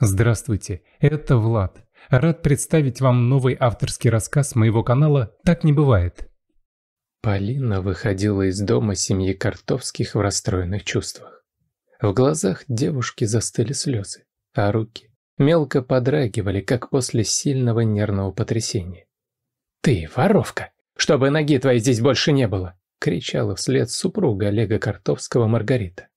Здравствуйте, это Влад. Рад представить вам новый авторский рассказ моего канала «Так не бывает». Полина выходила из дома семьи Картовских в расстроенных чувствах. В глазах девушки застыли слезы, а руки мелко подрагивали, как после сильного нервного потрясения. «Ты воровка! Чтобы ноги твоей здесь больше не было!» — кричала вслед супруга Олега Картовского Маргарита.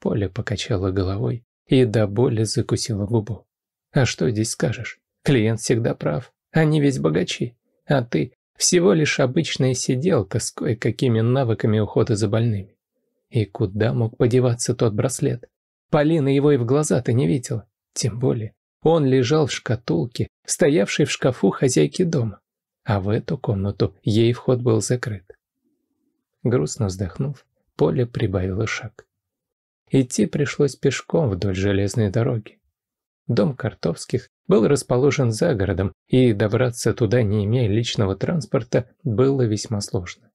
Поля покачала головой и до боли закусила губу. А что здесь скажешь? Клиент всегда прав. Они весь богачи. А ты всего лишь обычная сиделка с кое-какими навыками ухода за больными. И куда мог подеваться тот браслет? Полина его и в глаза-то не видела. Тем более, он лежал в шкатулке, стоявшей в шкафу хозяйки дома. А в эту комнату ей вход был закрыт. Грустно вздохнув, Поля прибавила шаг. Идти пришлось пешком вдоль железной дороги. Дом Картовских был расположен за городом, и добраться туда, не имея личного транспорта, было весьма сложно.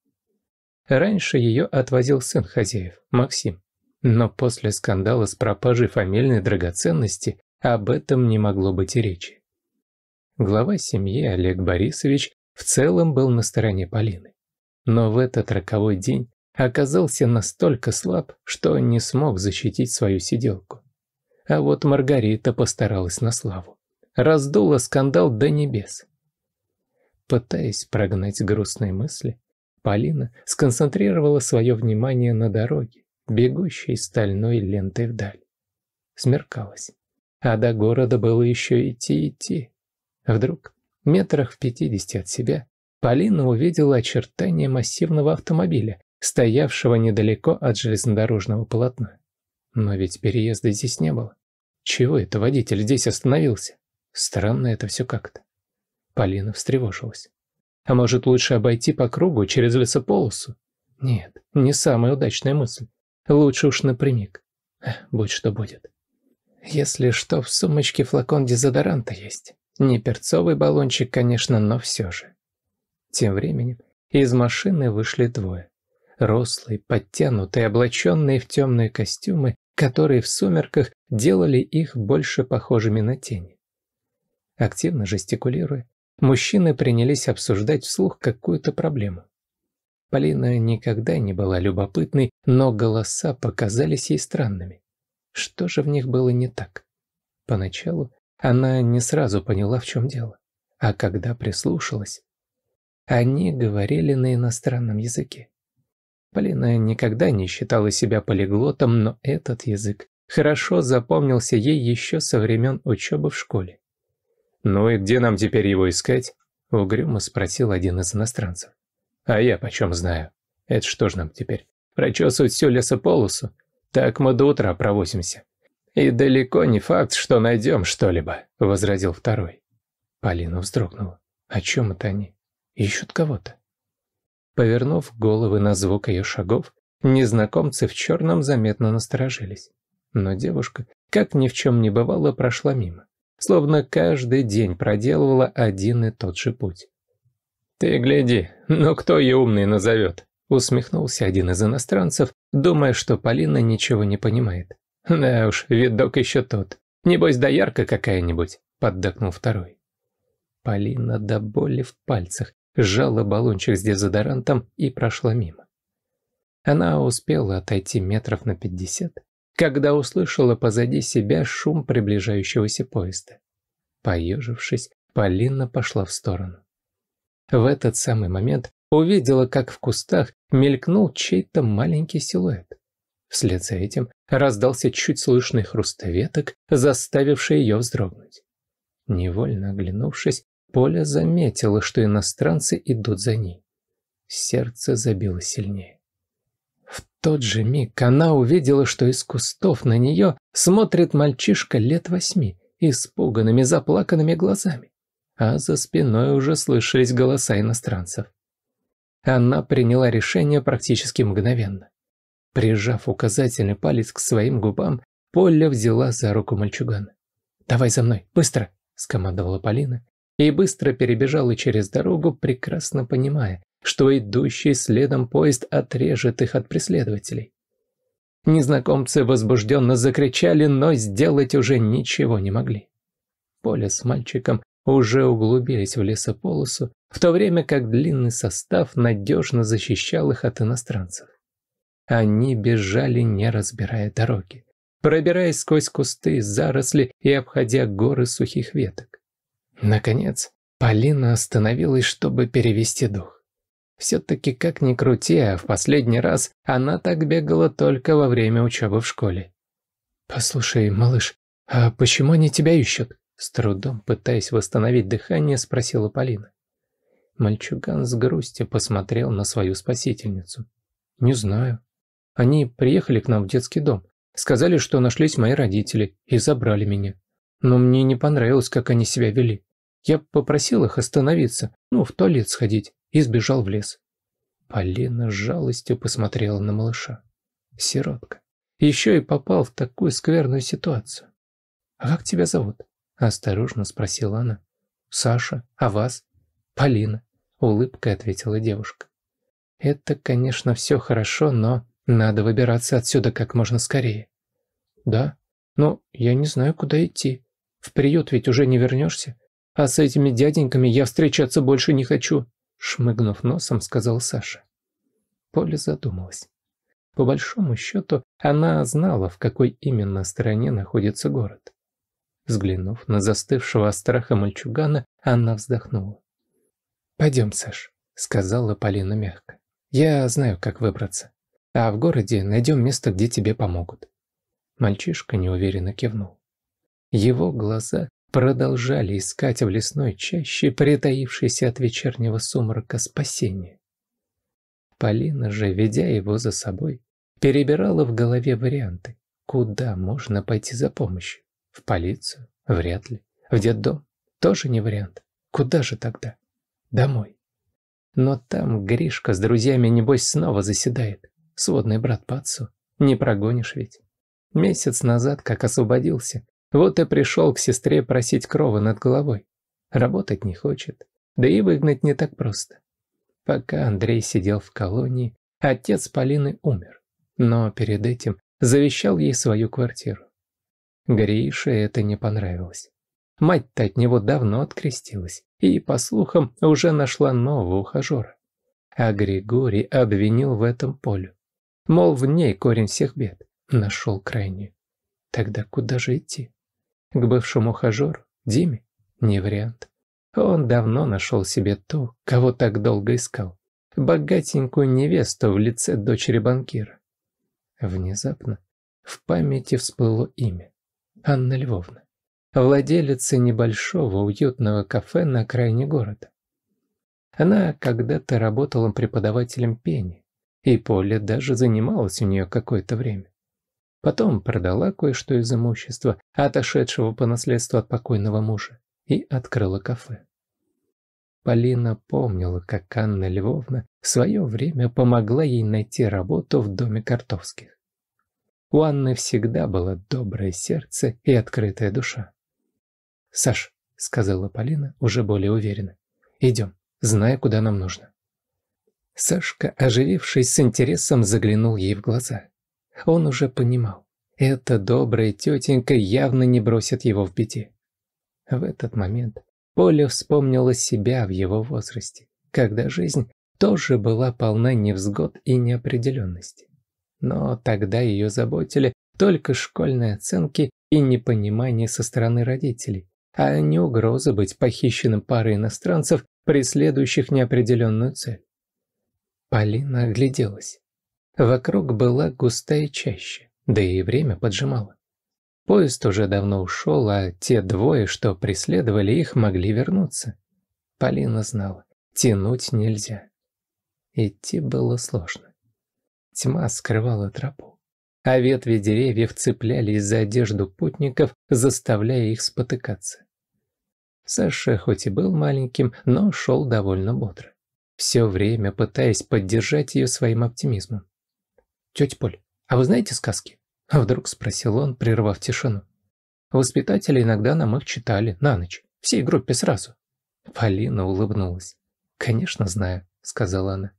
Раньше ее отвозил сын хозяев, Максим. Но после скандала с пропажей фамильной драгоценности об этом не могло быть и речи. Глава семьи Олег Борисович в целом был на стороне Полины. Но в этот роковой день оказался настолько слаб, что не смог защитить свою сиделку. А вот Маргарита постаралась на славу. Раздула скандал до небес. Пытаясь прогнать грустные мысли, Полина сконцентрировала свое внимание на дороге, бегущей стальной лентой вдаль. Смеркалось. А до города было еще идти-идти. Вдруг, метрах в пятидесяти от себя, Полина увидела очертания массивного автомобиля, стоявшего недалеко от железнодорожного полотна. Но ведь переезда здесь не было. Чего это водитель здесь остановился? Странно это все как-то. Полина встревожилась. А может лучше обойти по кругу через лесополосу? Нет, не самая удачная мысль. Лучше уж напрямик. Будь что будет. Если что, в сумочке флакон дезодоранта есть. Не перцовый баллончик, конечно, но все же. Тем временем из машины вышли двое рослый, подтянутый, облаченный в темные костюмы, которые в сумерках делали их больше похожими на тени. Активно жестикулируя, мужчины принялись обсуждать вслух какую-то проблему. Полина никогда не была любопытной, но голоса показались ей странными. Что же в них было не так? Поначалу она не сразу поняла, в чем дело. А когда прислушалась, они говорили на иностранном языке. Полина никогда не считала себя полиглотом, но этот язык хорошо запомнился ей еще со времен учебы в школе. «Ну и где нам теперь его искать?» — угрюмо спросил один из иностранцев. «А я почем знаю? Это что ж нам теперь? Прочесывать всю лесополосу? Так мы до утра провозимся». «И далеко не факт, что найдем что-либо», — возразил второй. Полина вздрогнула. «О чем это они? Ищут кого-то?» Повернув головы на звук ее шагов, незнакомцы в черном заметно насторожились. Но девушка, как ни в чем не бывало, прошла мимо. Словно каждый день проделывала один и тот же путь. «Ты гляди, но ну кто ее умный назовет?» Усмехнулся один из иностранцев, думая, что Полина ничего не понимает. «Да уж, видок еще тот. Небось, доярка какая-нибудь», — поддакнул второй. Полина до боли в пальцах сжала баллончик с дезодорантом и прошла мимо. Она успела отойти метров на пятьдесят, когда услышала позади себя шум приближающегося поезда. Поежившись, Полина пошла в сторону. В этот самый момент увидела, как в кустах мелькнул чей-то маленький силуэт. Вслед за этим раздался чуть слышный хруст веток, заставивший ее вздрогнуть. Невольно оглянувшись, Поля заметила, что иностранцы идут за ней. Сердце забило сильнее. В тот же миг она увидела, что из кустов на нее смотрит мальчишка лет восьми, испуганными, заплаканными глазами. А за спиной уже слышались голоса иностранцев. Она приняла решение практически мгновенно. Прижав указательный палец к своим губам, Поля взяла за руку мальчугана. «Давай за мной, быстро!» – скомандовала Полина и быстро перебежала через дорогу, прекрасно понимая, что идущий следом поезд отрежет их от преследователей. Незнакомцы возбужденно закричали, но сделать уже ничего не могли. Поле с мальчиком уже углубились в лесополосу, в то время как длинный состав надежно защищал их от иностранцев. Они бежали, не разбирая дороги, пробираясь сквозь кусты, заросли и обходя горы сухих веток. Наконец, Полина остановилась, чтобы перевести дух. Все-таки как ни крути, а в последний раз она так бегала только во время учебы в школе. «Послушай, малыш, а почему они тебя ищут?» С трудом, пытаясь восстановить дыхание, спросила Полина. Мальчуган с грустью посмотрел на свою спасительницу. «Не знаю. Они приехали к нам в детский дом. Сказали, что нашлись мои родители и забрали меня. Но мне не понравилось, как они себя вели. Я попросил их остановиться, ну, в туалет сходить, и сбежал в лес. Полина с жалостью посмотрела на малыша. Сиротка. Еще и попал в такую скверную ситуацию. «А как тебя зовут?» – осторожно спросила она. «Саша, а вас?» «Полина», – улыбкой ответила девушка. «Это, конечно, все хорошо, но надо выбираться отсюда как можно скорее». «Да, но ну, я не знаю, куда идти. В приют ведь уже не вернешься а с этими дяденьками я встречаться больше не хочу», — шмыгнув носом, сказал Саша. Поля задумалась. По большому счету, она знала, в какой именно стороне находится город. Взглянув на застывшего от страха мальчугана, она вздохнула. «Пойдем, Саш», — сказала Полина мягко. «Я знаю, как выбраться. А в городе найдем место, где тебе помогут». Мальчишка неуверенно кивнул. Его глаза продолжали искать в лесной чаще притаившийся от вечернего сумрака спасение. Полина же, ведя его за собой, перебирала в голове варианты, куда можно пойти за помощью. В полицию? Вряд ли. В детдом? Тоже не вариант. Куда же тогда? Домой. Но там Гришка с друзьями, небось, снова заседает. Сводный брат по отцу. Не прогонишь ведь. Месяц назад, как освободился, вот и пришел к сестре просить крова над головой. Работать не хочет, да и выгнать не так просто. Пока Андрей сидел в колонии, отец Полины умер, но перед этим завещал ей свою квартиру. Грише это не понравилось. Мать-то от него давно открестилась и, по слухам, уже нашла нового ухажера. А Григорий обвинил в этом Полю. Мол, в ней корень всех бед. Нашел крайнюю. Тогда куда же идти? К бывшему хажору Диме, не вариант. Он давно нашел себе ту, кого так долго искал. Богатенькую невесту в лице дочери банкира. Внезапно в памяти всплыло имя. Анна Львовна. Владелица небольшого уютного кафе на окраине города. Она когда-то работала преподавателем пени, и Поле даже занималась у нее какое-то время. Потом продала кое-что из имущества, отошедшего по наследству от покойного мужа, и открыла кафе. Полина помнила, как Анна Львовна в свое время помогла ей найти работу в доме Картовских. У Анны всегда было доброе сердце и открытая душа. «Саш», — сказала Полина уже более уверенно, — «идем, зная, куда нам нужно». Сашка, оживившись с интересом, заглянул ей в глаза. Он уже понимал, эта добрая тетенька явно не бросит его в беде. В этот момент Поля вспомнила себя в его возрасте, когда жизнь тоже была полна невзгод и неопределенности. Но тогда ее заботили только школьные оценки и непонимание со стороны родителей, а не угроза быть похищенным парой иностранцев, преследующих неопределенную цель. Полина огляделась. Вокруг была густая чаще, да и время поджимало. Поезд уже давно ушел, а те двое, что преследовали их, могли вернуться. Полина знала, тянуть нельзя. Идти было сложно. Тьма скрывала тропу, а ветви деревьев цеплялись за одежду путников, заставляя их спотыкаться. Саша хоть и был маленьким, но шел довольно бодро, все время пытаясь поддержать ее своим оптимизмом. «Тетя Поль, а вы знаете сказки?» а Вдруг спросил он, прервав тишину. «Воспитатели иногда нам их читали на ночь, всей группе сразу». Полина улыбнулась. «Конечно знаю», — сказала она.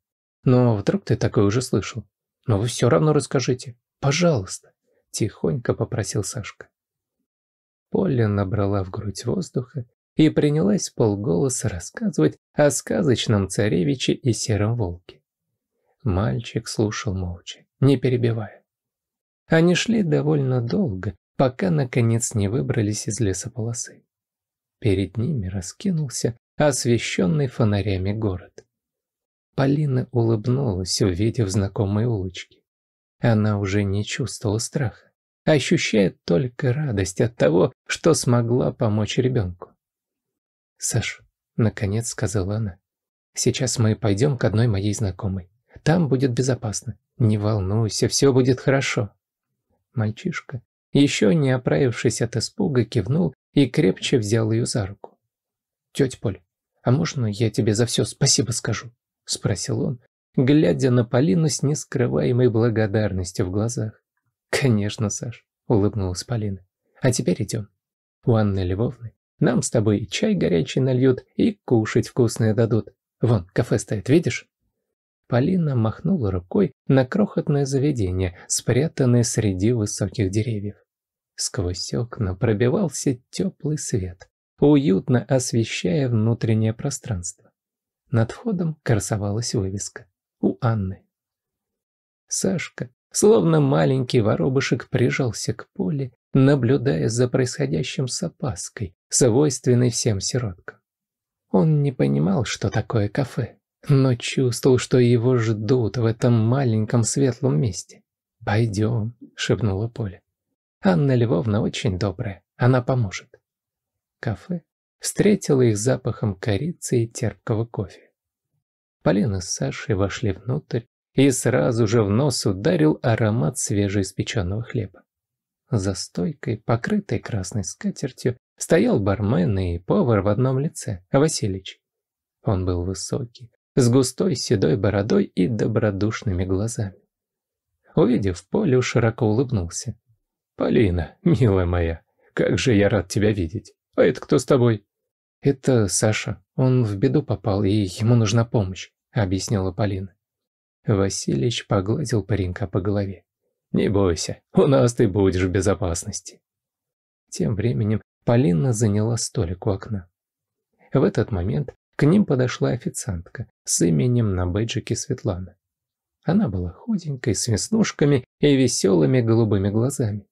«Но вдруг ты такое уже слышал? Но вы все равно расскажите. Пожалуйста», — тихонько попросил Сашка. Поля набрала в грудь воздуха и принялась полголоса рассказывать о сказочном царевиче и сером волке. Мальчик слушал молча, не перебивая. Они шли довольно долго, пока наконец не выбрались из лесополосы. Перед ними раскинулся освещенный фонарями город. Полина улыбнулась, увидев знакомые улочки. Она уже не чувствовала страха, ощущая только радость от того, что смогла помочь ребенку. «Саш», — наконец сказала она, — «сейчас мы пойдем к одной моей знакомой. Там будет безопасно. Не волнуйся, все будет хорошо». Мальчишка, еще не оправившись от испуга, кивнул и крепче взял ее за руку. «Тетя Поль, а можно я тебе за все спасибо скажу?» – спросил он, глядя на Полину с нескрываемой благодарностью в глазах. «Конечно, Саш», – улыбнулась Полина. «А теперь идем. У Анны Львовны нам с тобой чай горячий нальют, и кушать вкусное дадут. Вон, кафе стоит, видишь?» Полина махнула рукой на крохотное заведение, спрятанное среди высоких деревьев. Сквозь окна пробивался теплый свет, уютно освещая внутреннее пространство. Над входом красовалась вывеска «У Анны». Сашка, словно маленький воробышек, прижался к поле, наблюдая за происходящим с опаской, свойственной всем сироткам. Он не понимал, что такое кафе но чувствовал, что его ждут в этом маленьком светлом месте. «Пойдем», — шепнула Поля. «Анна Львовна очень добрая, она поможет». Кафе встретило их запахом корицы и терпкого кофе. Полина с Сашей вошли внутрь, и сразу же в нос ударил аромат свежеиспеченного хлеба. За стойкой, покрытой красной скатертью, стоял бармен и повар в одном лице, Василич. Он был высокий, с густой седой бородой и добродушными глазами. Увидев Полю, широко улыбнулся. «Полина, милая моя, как же я рад тебя видеть. А это кто с тобой?» «Это Саша. Он в беду попал, и ему нужна помощь», — объяснила Полина. Василич погладил паренька по голове. «Не бойся, у нас ты будешь в безопасности». Тем временем Полина заняла столик у окна. В этот момент к ним подошла официантка с именем на бейджике Светлана. Она была худенькой, с веснушками и веселыми голубыми глазами.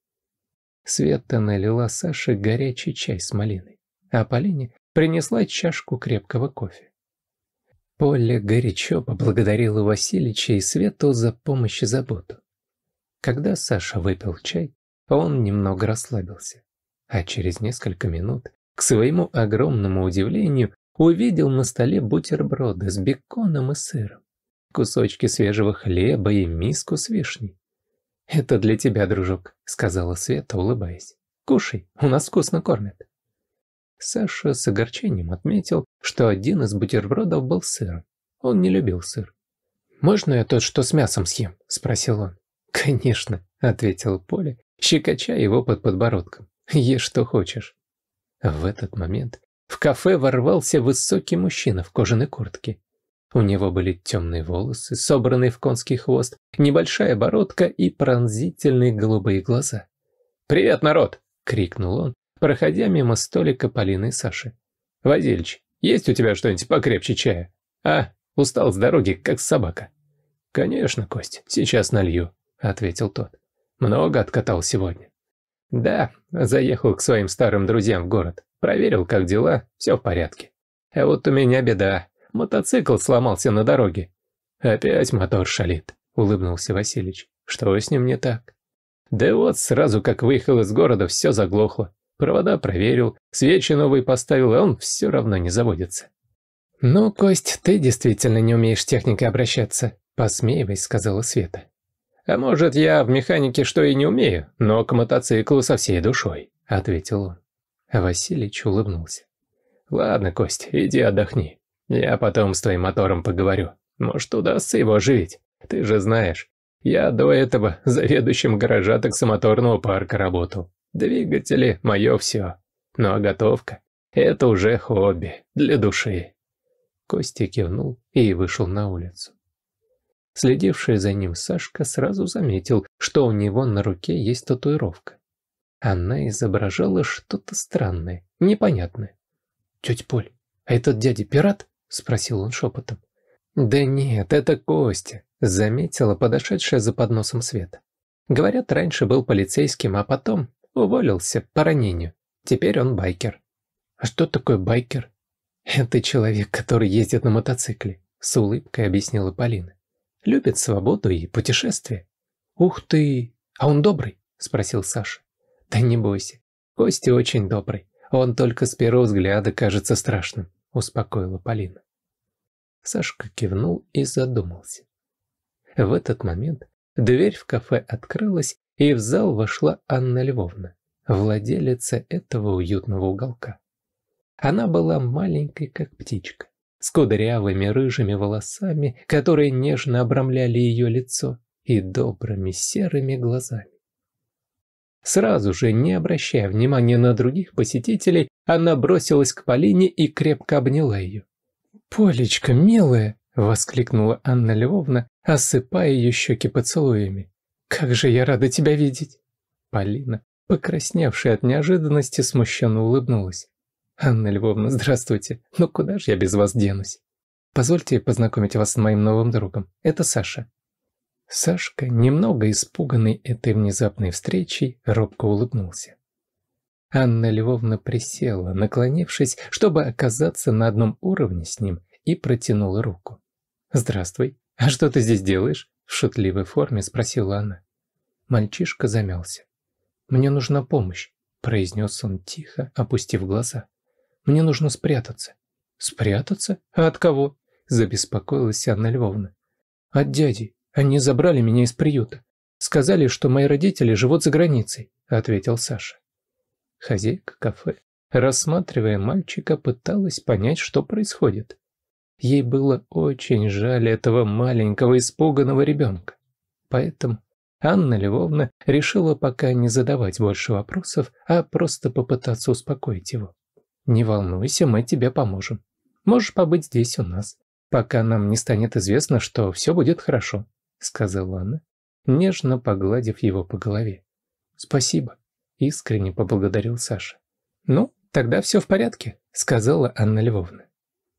Света налила Саше горячий чай с малиной, а Полине принесла чашку крепкого кофе. Поля горячо поблагодарила Васильича и Свету за помощь и заботу. Когда Саша выпил чай, он немного расслабился, а через несколько минут, к своему огромному удивлению, увидел на столе бутерброды с беконом и сыром, кусочки свежего хлеба и миску с вишней. «Это для тебя, дружок», — сказала Света, улыбаясь. «Кушай, у нас вкусно кормят». Саша с огорчением отметил, что один из бутербродов был сыром. Он не любил сыр. «Можно я тот, что с мясом съем?» – спросил он. «Конечно», – ответил Поля, щекоча его под подбородком. «Ешь, что хочешь». В этот момент в кафе ворвался высокий мужчина в кожаной куртке. У него были темные волосы, собранные в конский хвост, небольшая бородка и пронзительные голубые глаза. «Привет, народ!» — крикнул он, проходя мимо столика Полины и Саши. «Вазильич, есть у тебя что-нибудь покрепче чая? А, устал с дороги, как собака». «Конечно, Кость, сейчас налью», — ответил тот. «Много откатал сегодня». Да, заехал к своим старым друзьям в город. Проверил, как дела, все в порядке. А вот у меня беда. Мотоцикл сломался на дороге. Опять мотор шалит, улыбнулся Василич. Что с ним не так? Да вот, сразу как выехал из города, все заглохло. Провода проверил, свечи новые поставил, и а он все равно не заводится. «Ну, Кость, ты действительно не умеешь техникой обращаться», — посмеиваясь, сказала Света. «А может, я в механике что и не умею, но к мотоциклу со всей душой», — ответил он. Василич улыбнулся. «Ладно, Кость, иди отдохни. Я потом с твоим мотором поговорю. Может, удастся его оживить. Ты же знаешь, я до этого заведующим гаража таксомоторного парка работал. Двигатели — мое все. Но готовка — это уже хобби для души». Костя кивнул и вышел на улицу. Следивший за ним Сашка сразу заметил, что у него на руке есть татуировка. Она изображала что-то странное, непонятное. «Тетя Поль, а этот дядя пират?» – спросил он шепотом. «Да нет, это Костя», – заметила подошедшая за подносом Света. «Говорят, раньше был полицейским, а потом уволился по ранению. Теперь он байкер». «А что такое байкер?» «Это человек, который ездит на мотоцикле», – с улыбкой объяснила Полина. Любит свободу и путешествия. Ух ты! А он добрый? Спросил Саша. Да не бойся. Костя очень добрый. Он только с первого взгляда кажется страшным, успокоила Полина. Сашка кивнул и задумался. В этот момент дверь в кафе открылась, и в зал вошла Анна Львовна, владелица этого уютного уголка. Она была маленькой, как птичка, с кудрявыми рыжими волосами, которые нежно обрамляли ее лицо, и добрыми серыми глазами. Сразу же, не обращая внимания на других посетителей, она бросилась к Полине и крепко обняла ее. «Полечка, милая!» – воскликнула Анна Львовна, осыпая ее щеки поцелуями. «Как же я рада тебя видеть!» Полина, покрасневшая от неожиданности, смущенно улыбнулась. «Анна Львовна, здравствуйте. Ну куда же я без вас денусь? Позвольте познакомить вас с моим новым другом. Это Саша». Сашка, немного испуганный этой внезапной встречей, робко улыбнулся. Анна Львовна присела, наклонившись, чтобы оказаться на одном уровне с ним, и протянула руку. «Здравствуй. А что ты здесь делаешь?» – в шутливой форме спросила она. Мальчишка замялся. «Мне нужна помощь», – произнес он тихо, опустив глаза. Мне нужно спрятаться». «Спрятаться? А от кого?» – забеспокоилась Анна Львовна. «От дяди. Они забрали меня из приюта. Сказали, что мои родители живут за границей», – ответил Саша. Хозяйка кафе, рассматривая мальчика, пыталась понять, что происходит. Ей было очень жаль этого маленького испуганного ребенка. Поэтому Анна Львовна решила пока не задавать больше вопросов, а просто попытаться успокоить его. «Не волнуйся, мы тебе поможем. Можешь побыть здесь у нас, пока нам не станет известно, что все будет хорошо», — сказала она, нежно погладив его по голове. «Спасибо», — искренне поблагодарил Саша. «Ну, тогда все в порядке», — сказала Анна Львовна.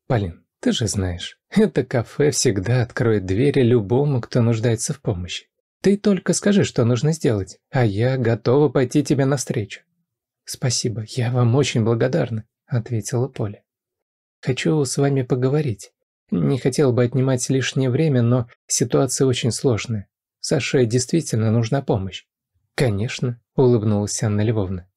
«Полин, ты же знаешь, это кафе всегда откроет двери любому, кто нуждается в помощи. Ты только скажи, что нужно сделать, а я готова пойти тебе навстречу». «Спасибо, я вам очень благодарна», ответила Поля. «Хочу с вами поговорить. Не хотел бы отнимать лишнее время, но ситуация очень сложная. Саше действительно нужна помощь». «Конечно», – улыбнулась Анна Львовна.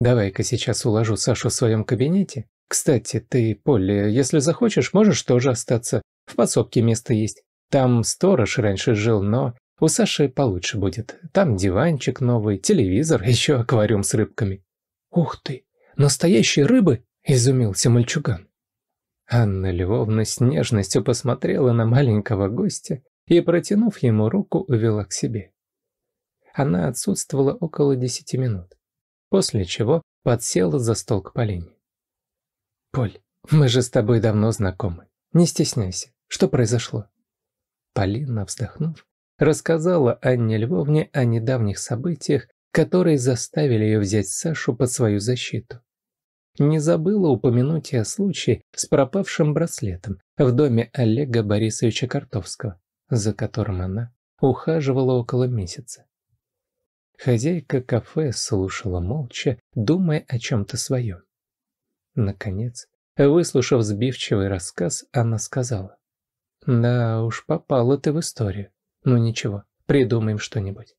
«Давай-ка сейчас уложу Сашу в своем кабинете. Кстати, ты, Поля, если захочешь, можешь тоже остаться. В подсобке место есть. Там сторож раньше жил, но у Саши получше будет. Там диванчик новый, телевизор, еще аквариум с рыбками». «Ух ты! Настоящие рыбы!» изумился мальчуган. Анна Львовна с нежностью посмотрела на маленького гостя и, протянув ему руку, увела к себе. Она отсутствовала около десяти минут, после чего подсела за стол к Полине. «Поль, мы же с тобой давно знакомы. Не стесняйся, что произошло?» Полина, вздохнув, рассказала Анне Львовне о недавних событиях, которые заставили ее взять Сашу под свою защиту не забыла упомянуть и о случае с пропавшим браслетом в доме Олега Борисовича Картовского, за которым она ухаживала около месяца. Хозяйка кафе слушала молча, думая о чем-то своем. Наконец, выслушав сбивчивый рассказ, она сказала. «Да уж, попала ты в историю. Ну ничего, придумаем что-нибудь.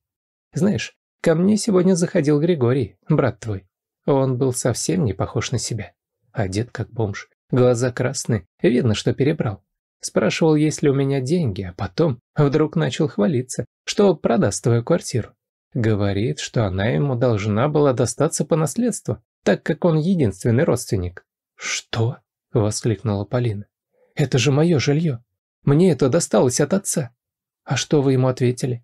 Знаешь, ко мне сегодня заходил Григорий, брат твой. Он был совсем не похож на себя. Одет как бомж, глаза красные, видно, что перебрал. Спрашивал, есть ли у меня деньги, а потом вдруг начал хвалиться, что продаст твою квартиру. Говорит, что она ему должна была достаться по наследству, так как он единственный родственник. «Что?» – воскликнула Полина. «Это же мое жилье. Мне это досталось от отца». «А что вы ему ответили?»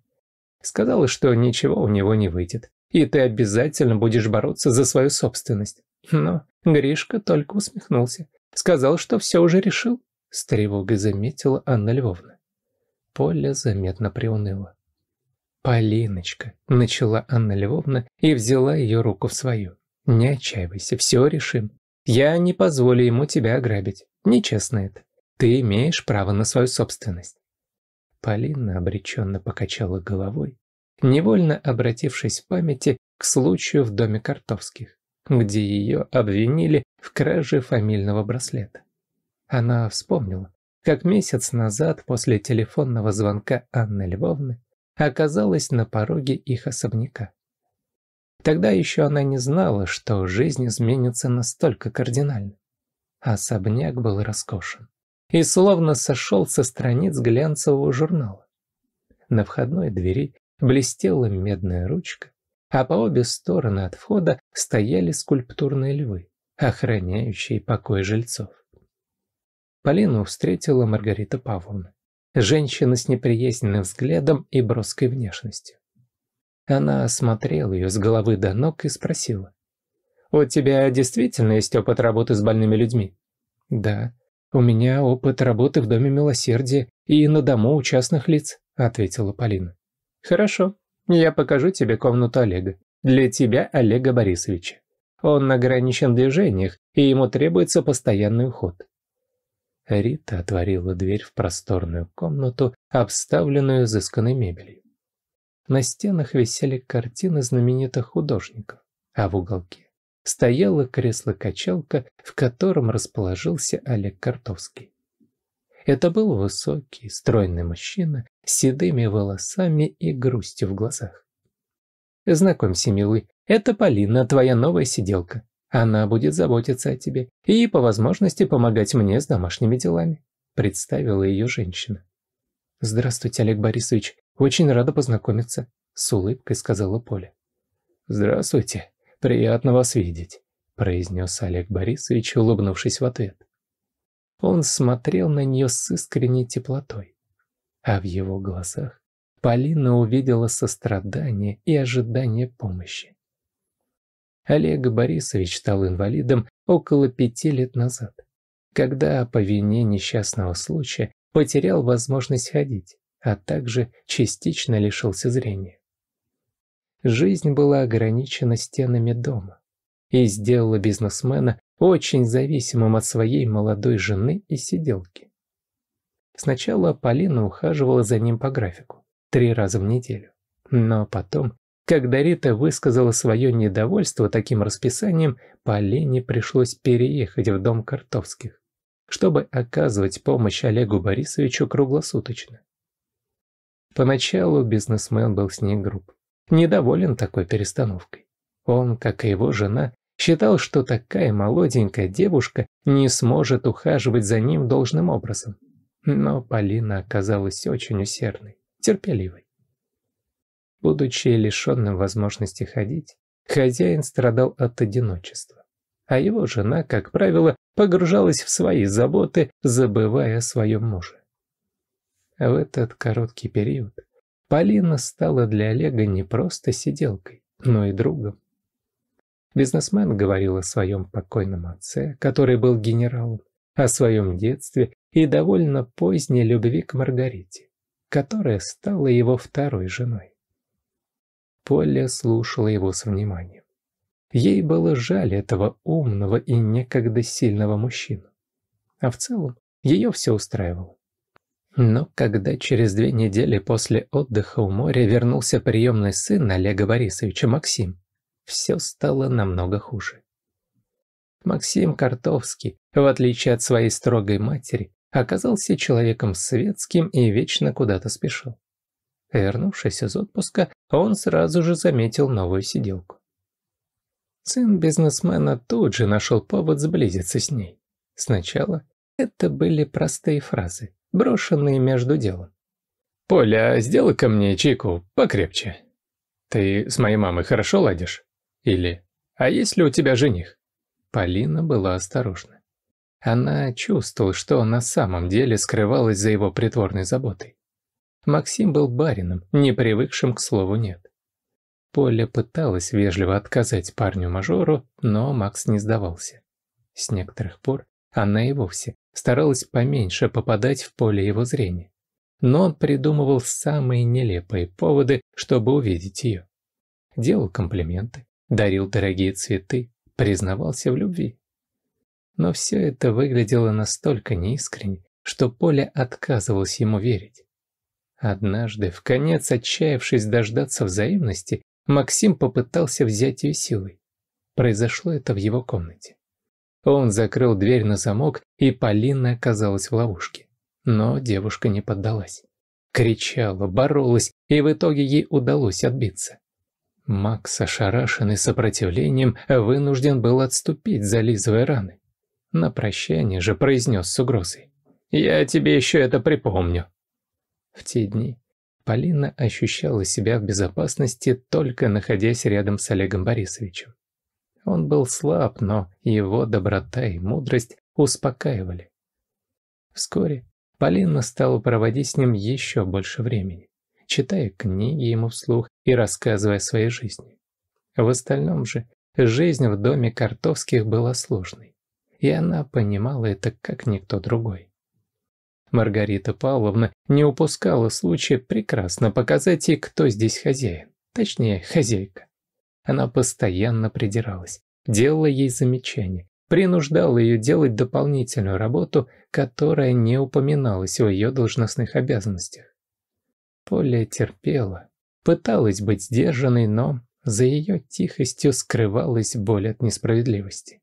Сказала, что ничего у него не выйдет, и ты обязательно будешь бороться за свою собственность. Но Гришка только усмехнулся. Сказал, что все уже решил. С тревогой заметила Анна Львовна. Поля заметно приуныла. «Полиночка», — начала Анна Львовна и взяла ее руку в свою. «Не отчаивайся, все решим. Я не позволю ему тебя ограбить. Нечестно это. Ты имеешь право на свою собственность». Полина обреченно покачала головой невольно обратившись в памяти к случаю в доме Картовских, где ее обвинили в краже фамильного браслета. Она вспомнила, как месяц назад после телефонного звонка Анны Львовны оказалась на пороге их особняка. Тогда еще она не знала, что жизнь изменится настолько кардинально. Особняк был роскошен и словно сошел со страниц глянцевого журнала. На входной двери блестела медная ручка, а по обе стороны от входа стояли скульптурные львы, охраняющие покой жильцов. Полину встретила Маргарита Павловна, женщина с неприязненным взглядом и броской внешностью. Она осмотрела ее с головы до ног и спросила. «У тебя действительно есть опыт работы с больными людьми?» «Да, у меня опыт работы в Доме Милосердия и на дому у частных лиц», — ответила Полина. «Хорошо, я покажу тебе комнату Олега. Для тебя, Олега Борисовича. Он ограничен в движениях, и ему требуется постоянный уход». Рита отворила дверь в просторную комнату, обставленную изысканной мебелью. На стенах висели картины знаменитых художников, а в уголке стояло кресло-качалка, в котором расположился Олег Картовский. Это был высокий, стройный мужчина с седыми волосами и грустью в глазах. «Знакомься, милый, это Полина, твоя новая сиделка. Она будет заботиться о тебе и, по возможности, помогать мне с домашними делами», представила ее женщина. «Здравствуйте, Олег Борисович. Очень рада познакомиться», — с улыбкой сказала Поля. «Здравствуйте. Приятно вас видеть», — произнес Олег Борисович, улыбнувшись в ответ. Он смотрел на нее с искренней теплотой. А в его глазах Полина увидела сострадание и ожидание помощи. Олег Борисович стал инвалидом около пяти лет назад, когда по вине несчастного случая потерял возможность ходить, а также частично лишился зрения. Жизнь была ограничена стенами дома и сделала бизнесмена очень зависимым от своей молодой жены и сиделки. Сначала Полина ухаживала за ним по графику, три раза в неделю. Но потом, когда Рита высказала свое недовольство таким расписанием, Полине пришлось переехать в дом Картовских, чтобы оказывать помощь Олегу Борисовичу круглосуточно. Поначалу бизнесмен был с ней груб, недоволен такой перестановкой. Он, как и его жена, Считал, что такая молоденькая девушка не сможет ухаживать за ним должным образом. Но Полина оказалась очень усердной, терпеливой. Будучи лишенным возможности ходить, хозяин страдал от одиночества. А его жена, как правило, погружалась в свои заботы, забывая о своем муже. В этот короткий период Полина стала для Олега не просто сиделкой, но и другом. Бизнесмен говорил о своем покойном отце, который был генералом, о своем детстве и довольно поздней любви к Маргарите, которая стала его второй женой. Поля слушала его с вниманием. Ей было жаль этого умного и некогда сильного мужчину. А в целом ее все устраивало. Но когда через две недели после отдыха у моря вернулся приемный сын Олега Борисовича Максим, все стало намного хуже. Максим Картовский, в отличие от своей строгой матери, оказался человеком светским и вечно куда-то спешил. Вернувшись из отпуска, он сразу же заметил новую сиделку. Сын бизнесмена тут же нашел повод сблизиться с ней. Сначала это были простые фразы, брошенные между делом. «Поля, сделай ко мне чайку покрепче. Ты с моей мамой хорошо ладишь?» Или «А есть ли у тебя жених?» Полина была осторожна. Она чувствовала, что на самом деле скрывалась за его притворной заботой. Максим был барином, не привыкшим к слову «нет». Поля пыталась вежливо отказать парню-мажору, но Макс не сдавался. С некоторых пор она и вовсе старалась поменьше попадать в поле его зрения. Но он придумывал самые нелепые поводы, чтобы увидеть ее. Делал комплименты, дарил дорогие цветы, признавался в любви. Но все это выглядело настолько неискренне, что Поля отказывалась ему верить. Однажды, в конец отчаявшись дождаться взаимности, Максим попытался взять ее силой. Произошло это в его комнате. Он закрыл дверь на замок, и Полина оказалась в ловушке. Но девушка не поддалась. Кричала, боролась, и в итоге ей удалось отбиться. Макс, ошарашенный сопротивлением, вынужден был отступить, зализывая раны. На прощание же произнес с угрозой. «Я тебе еще это припомню». В те дни Полина ощущала себя в безопасности, только находясь рядом с Олегом Борисовичем. Он был слаб, но его доброта и мудрость успокаивали. Вскоре Полина стала проводить с ним еще больше времени читая книги ему вслух и рассказывая о своей жизни. В остальном же, жизнь в доме Картовских была сложной, и она понимала это как никто другой. Маргарита Павловна не упускала случая прекрасно показать ей, кто здесь хозяин, точнее, хозяйка. Она постоянно придиралась, делала ей замечания, принуждала ее делать дополнительную работу, которая не упоминалась в ее должностных обязанностях. Поля терпела, пыталась быть сдержанной, но за ее тихостью скрывалась боль от несправедливости.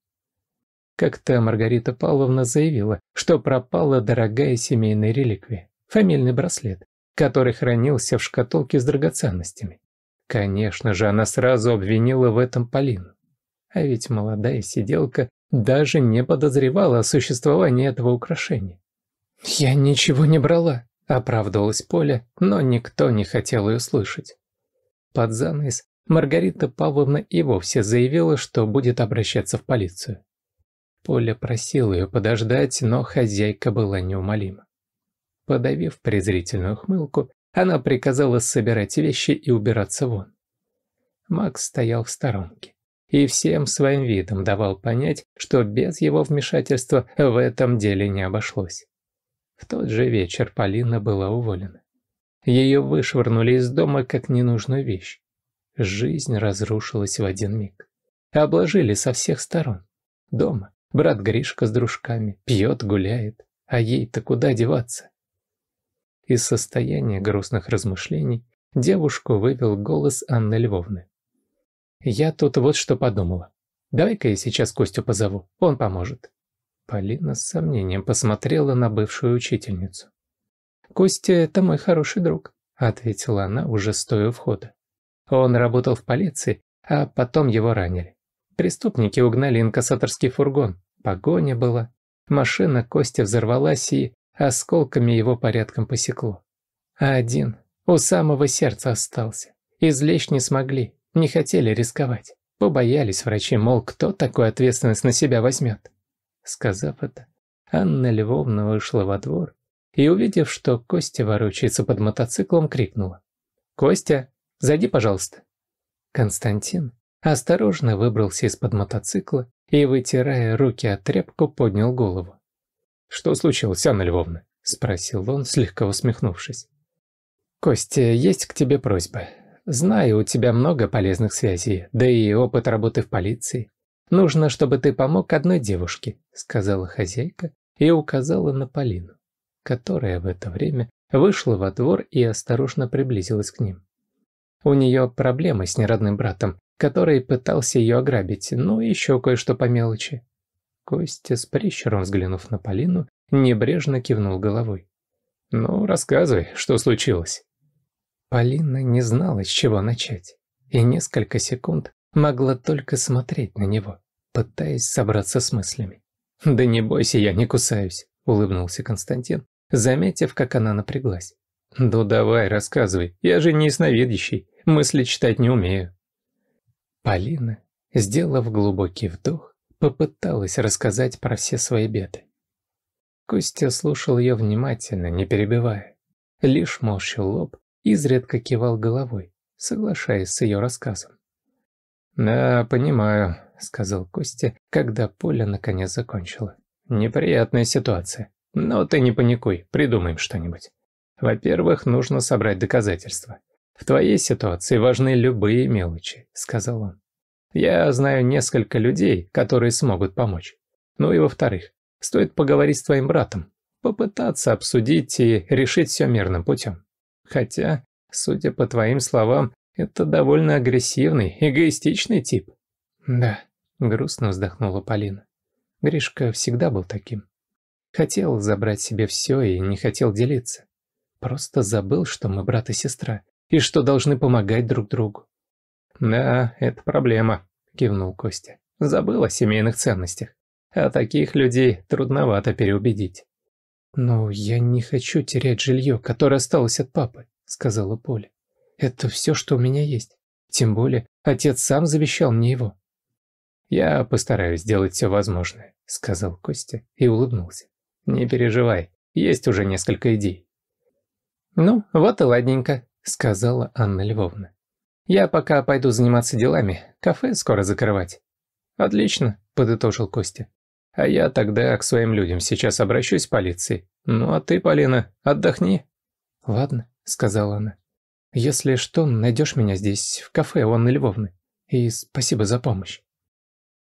Как-то Маргарита Павловна заявила, что пропала дорогая семейная реликвия, фамильный браслет, который хранился в шкатулке с драгоценностями. Конечно же, она сразу обвинила в этом Полину. А ведь молодая сиделка даже не подозревала о существовании этого украшения. «Я ничего не брала», Оправдывалась Поля, но никто не хотел ее слышать. Под занавес Маргарита Павловна и вовсе заявила, что будет обращаться в полицию. Поля просила ее подождать, но хозяйка была неумолима. Подавив презрительную хмылку, она приказала собирать вещи и убираться вон. Макс стоял в сторонке и всем своим видом давал понять, что без его вмешательства в этом деле не обошлось. В тот же вечер Полина была уволена. Ее вышвырнули из дома как ненужную вещь. Жизнь разрушилась в один миг. Обложили со всех сторон. Дома. Брат Гришка с дружками. Пьет, гуляет. А ей-то куда деваться? Из состояния грустных размышлений девушку вывел голос Анны Львовны. «Я тут вот что подумала. Давай-ка я сейчас Костю позову, он поможет». Полина с сомнением посмотрела на бывшую учительницу. «Костя – это мой хороший друг», – ответила она, уже стоя у входа. «Он работал в полиции, а потом его ранили. Преступники угнали инкассаторский фургон, погоня была. Машина Костя взорвалась и осколками его порядком посекло. А один у самого сердца остался. Излечь не смогли, не хотели рисковать. Побоялись врачи, мол, кто такую ответственность на себя возьмет. Сказав это, Анна Львовна вышла во двор и, увидев, что Костя ворочается под мотоциклом, крикнула. «Костя, зайди, пожалуйста». Константин осторожно выбрался из-под мотоцикла и, вытирая руки от тряпку, поднял голову. «Что случилось, Анна Львовна?» – спросил он, слегка усмехнувшись. «Костя, есть к тебе просьба. Знаю, у тебя много полезных связей, да и опыт работы в полиции. «Нужно, чтобы ты помог одной девушке», — сказала хозяйка и указала на Полину, которая в это время вышла во двор и осторожно приблизилась к ним. У нее проблемы с неродным братом, который пытался ее ограбить, ну и еще кое-что по мелочи. Костя с прищуром взглянув на Полину, небрежно кивнул головой. «Ну, рассказывай, что случилось?» Полина не знала, с чего начать, и несколько секунд могла только смотреть на него, пытаясь собраться с мыслями. «Да не бойся, я не кусаюсь», – улыбнулся Константин, заметив, как она напряглась. «Ну давай, рассказывай, я же не ясновидящий, мысли читать не умею». Полина, сделав глубокий вдох, попыталась рассказать про все свои беды. Костя слушал ее внимательно, не перебивая. Лишь морщил лоб, изредка кивал головой, соглашаясь с ее рассказом. «Да, понимаю», — сказал Костя, когда Поля наконец закончила. «Неприятная ситуация. Но ты не паникуй, придумаем что-нибудь. Во-первых, нужно собрать доказательства. В твоей ситуации важны любые мелочи», — сказал он. «Я знаю несколько людей, которые смогут помочь. Ну и во-вторых, стоит поговорить с твоим братом, попытаться обсудить и решить все мирным путем. Хотя, судя по твоим словам, это довольно агрессивный, эгоистичный тип. Да, грустно вздохнула Полина. Гришка всегда был таким. Хотел забрать себе все и не хотел делиться. Просто забыл, что мы брат и сестра, и что должны помогать друг другу. «Да, это проблема», – кивнул Костя. «Забыл о семейных ценностях. А таких людей трудновато переубедить». «Но я не хочу терять жилье, которое осталось от папы», – сказала Поля. Это все, что у меня есть. Тем более, отец сам завещал мне его. «Я постараюсь сделать все возможное», — сказал Костя и улыбнулся. «Не переживай, есть уже несколько идей». «Ну, вот и ладненько», — сказала Анна Львовна. «Я пока пойду заниматься делами, кафе скоро закрывать». «Отлично», — подытожил Костя. «А я тогда к своим людям сейчас обращусь в полиции. Ну а ты, Полина, отдохни». «Ладно», — сказала она. Если что, найдешь меня здесь, в кафе Анны Львовны. И спасибо за помощь».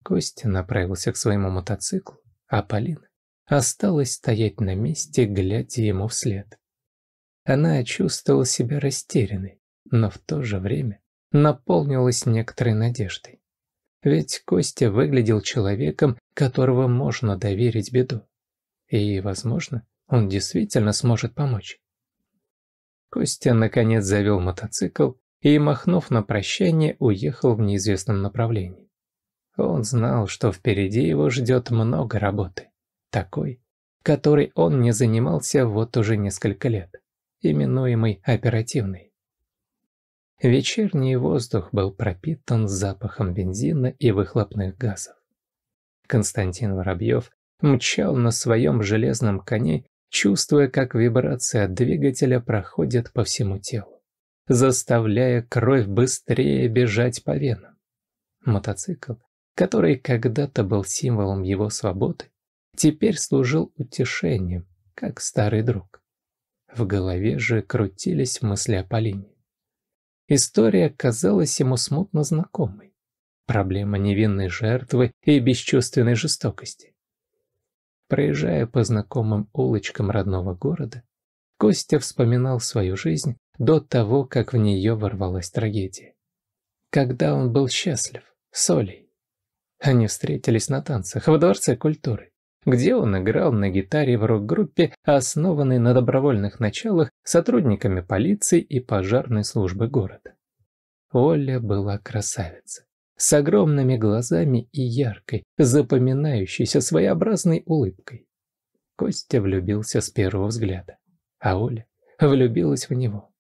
Костя направился к своему мотоциклу, а Полина осталась стоять на месте, глядя ему вслед. Она чувствовала себя растерянной, но в то же время наполнилась некоторой надеждой. Ведь Костя выглядел человеком, которого можно доверить беду. И, возможно, он действительно сможет помочь. Костя наконец завел мотоцикл и, махнув на прощание, уехал в неизвестном направлении. Он знал, что впереди его ждет много работы. Такой, которой он не занимался вот уже несколько лет, именуемой оперативной. Вечерний воздух был пропитан запахом бензина и выхлопных газов. Константин Воробьев мчал на своем железном коне чувствуя, как вибрация от двигателя проходит по всему телу, заставляя кровь быстрее бежать по венам. Мотоцикл, который когда-то был символом его свободы, теперь служил утешением, как старый друг. В голове же крутились мысли о Полине. История казалась ему смутно знакомой. Проблема невинной жертвы и бесчувственной жестокости. Проезжая по знакомым улочкам родного города, Костя вспоминал свою жизнь до того, как в нее ворвалась трагедия. Когда он был счастлив, с Олей. Они встретились на танцах в Дворце культуры, где он играл на гитаре в рок-группе, основанной на добровольных началах сотрудниками полиции и пожарной службы города. Оля была красавица с огромными глазами и яркой, запоминающейся своеобразной улыбкой. Костя влюбился с первого взгляда, а Оля влюбилась в него.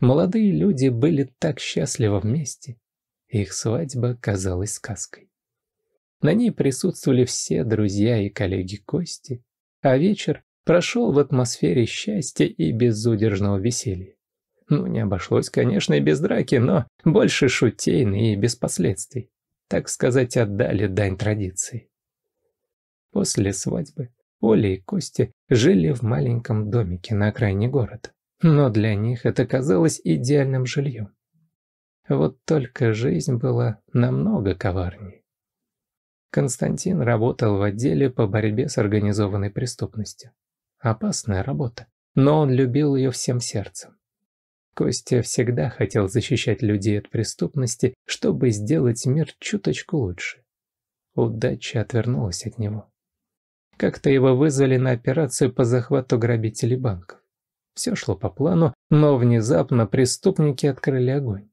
Молодые люди были так счастливы вместе, их свадьба казалась сказкой. На ней присутствовали все друзья и коллеги Кости, а вечер прошел в атмосфере счастья и безудержного веселья. Ну, не обошлось, конечно, и без драки, но больше шутейный и без последствий. Так сказать, отдали дань традиции. После свадьбы Оля и Костя жили в маленьком домике на окраине города. Но для них это казалось идеальным жильем. Вот только жизнь была намного коварнее. Константин работал в отделе по борьбе с организованной преступностью. Опасная работа, но он любил ее всем сердцем. Костя всегда хотел защищать людей от преступности, чтобы сделать мир чуточку лучше. Удача отвернулась от него. Как-то его вызвали на операцию по захвату грабителей банков. Все шло по плану, но внезапно преступники открыли огонь.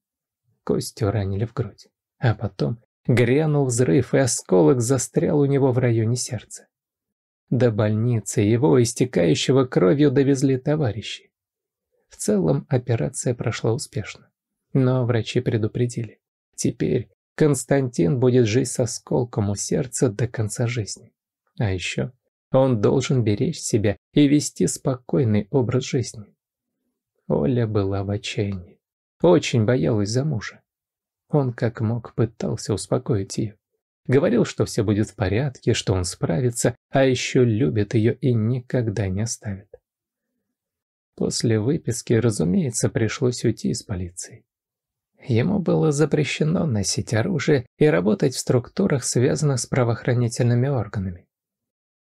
Костю ранили в грудь. А потом грянул взрыв, и осколок застрял у него в районе сердца. До больницы его, истекающего кровью, довезли товарищи. В целом операция прошла успешно. Но врачи предупредили. Теперь Константин будет жить со сколком у сердца до конца жизни. А еще он должен беречь себя и вести спокойный образ жизни. Оля была в отчаянии. Очень боялась за мужа. Он как мог пытался успокоить ее. Говорил, что все будет в порядке, что он справится, а еще любит ее и никогда не оставит. После выписки, разумеется, пришлось уйти из полиции. Ему было запрещено носить оружие и работать в структурах, связанных с правоохранительными органами.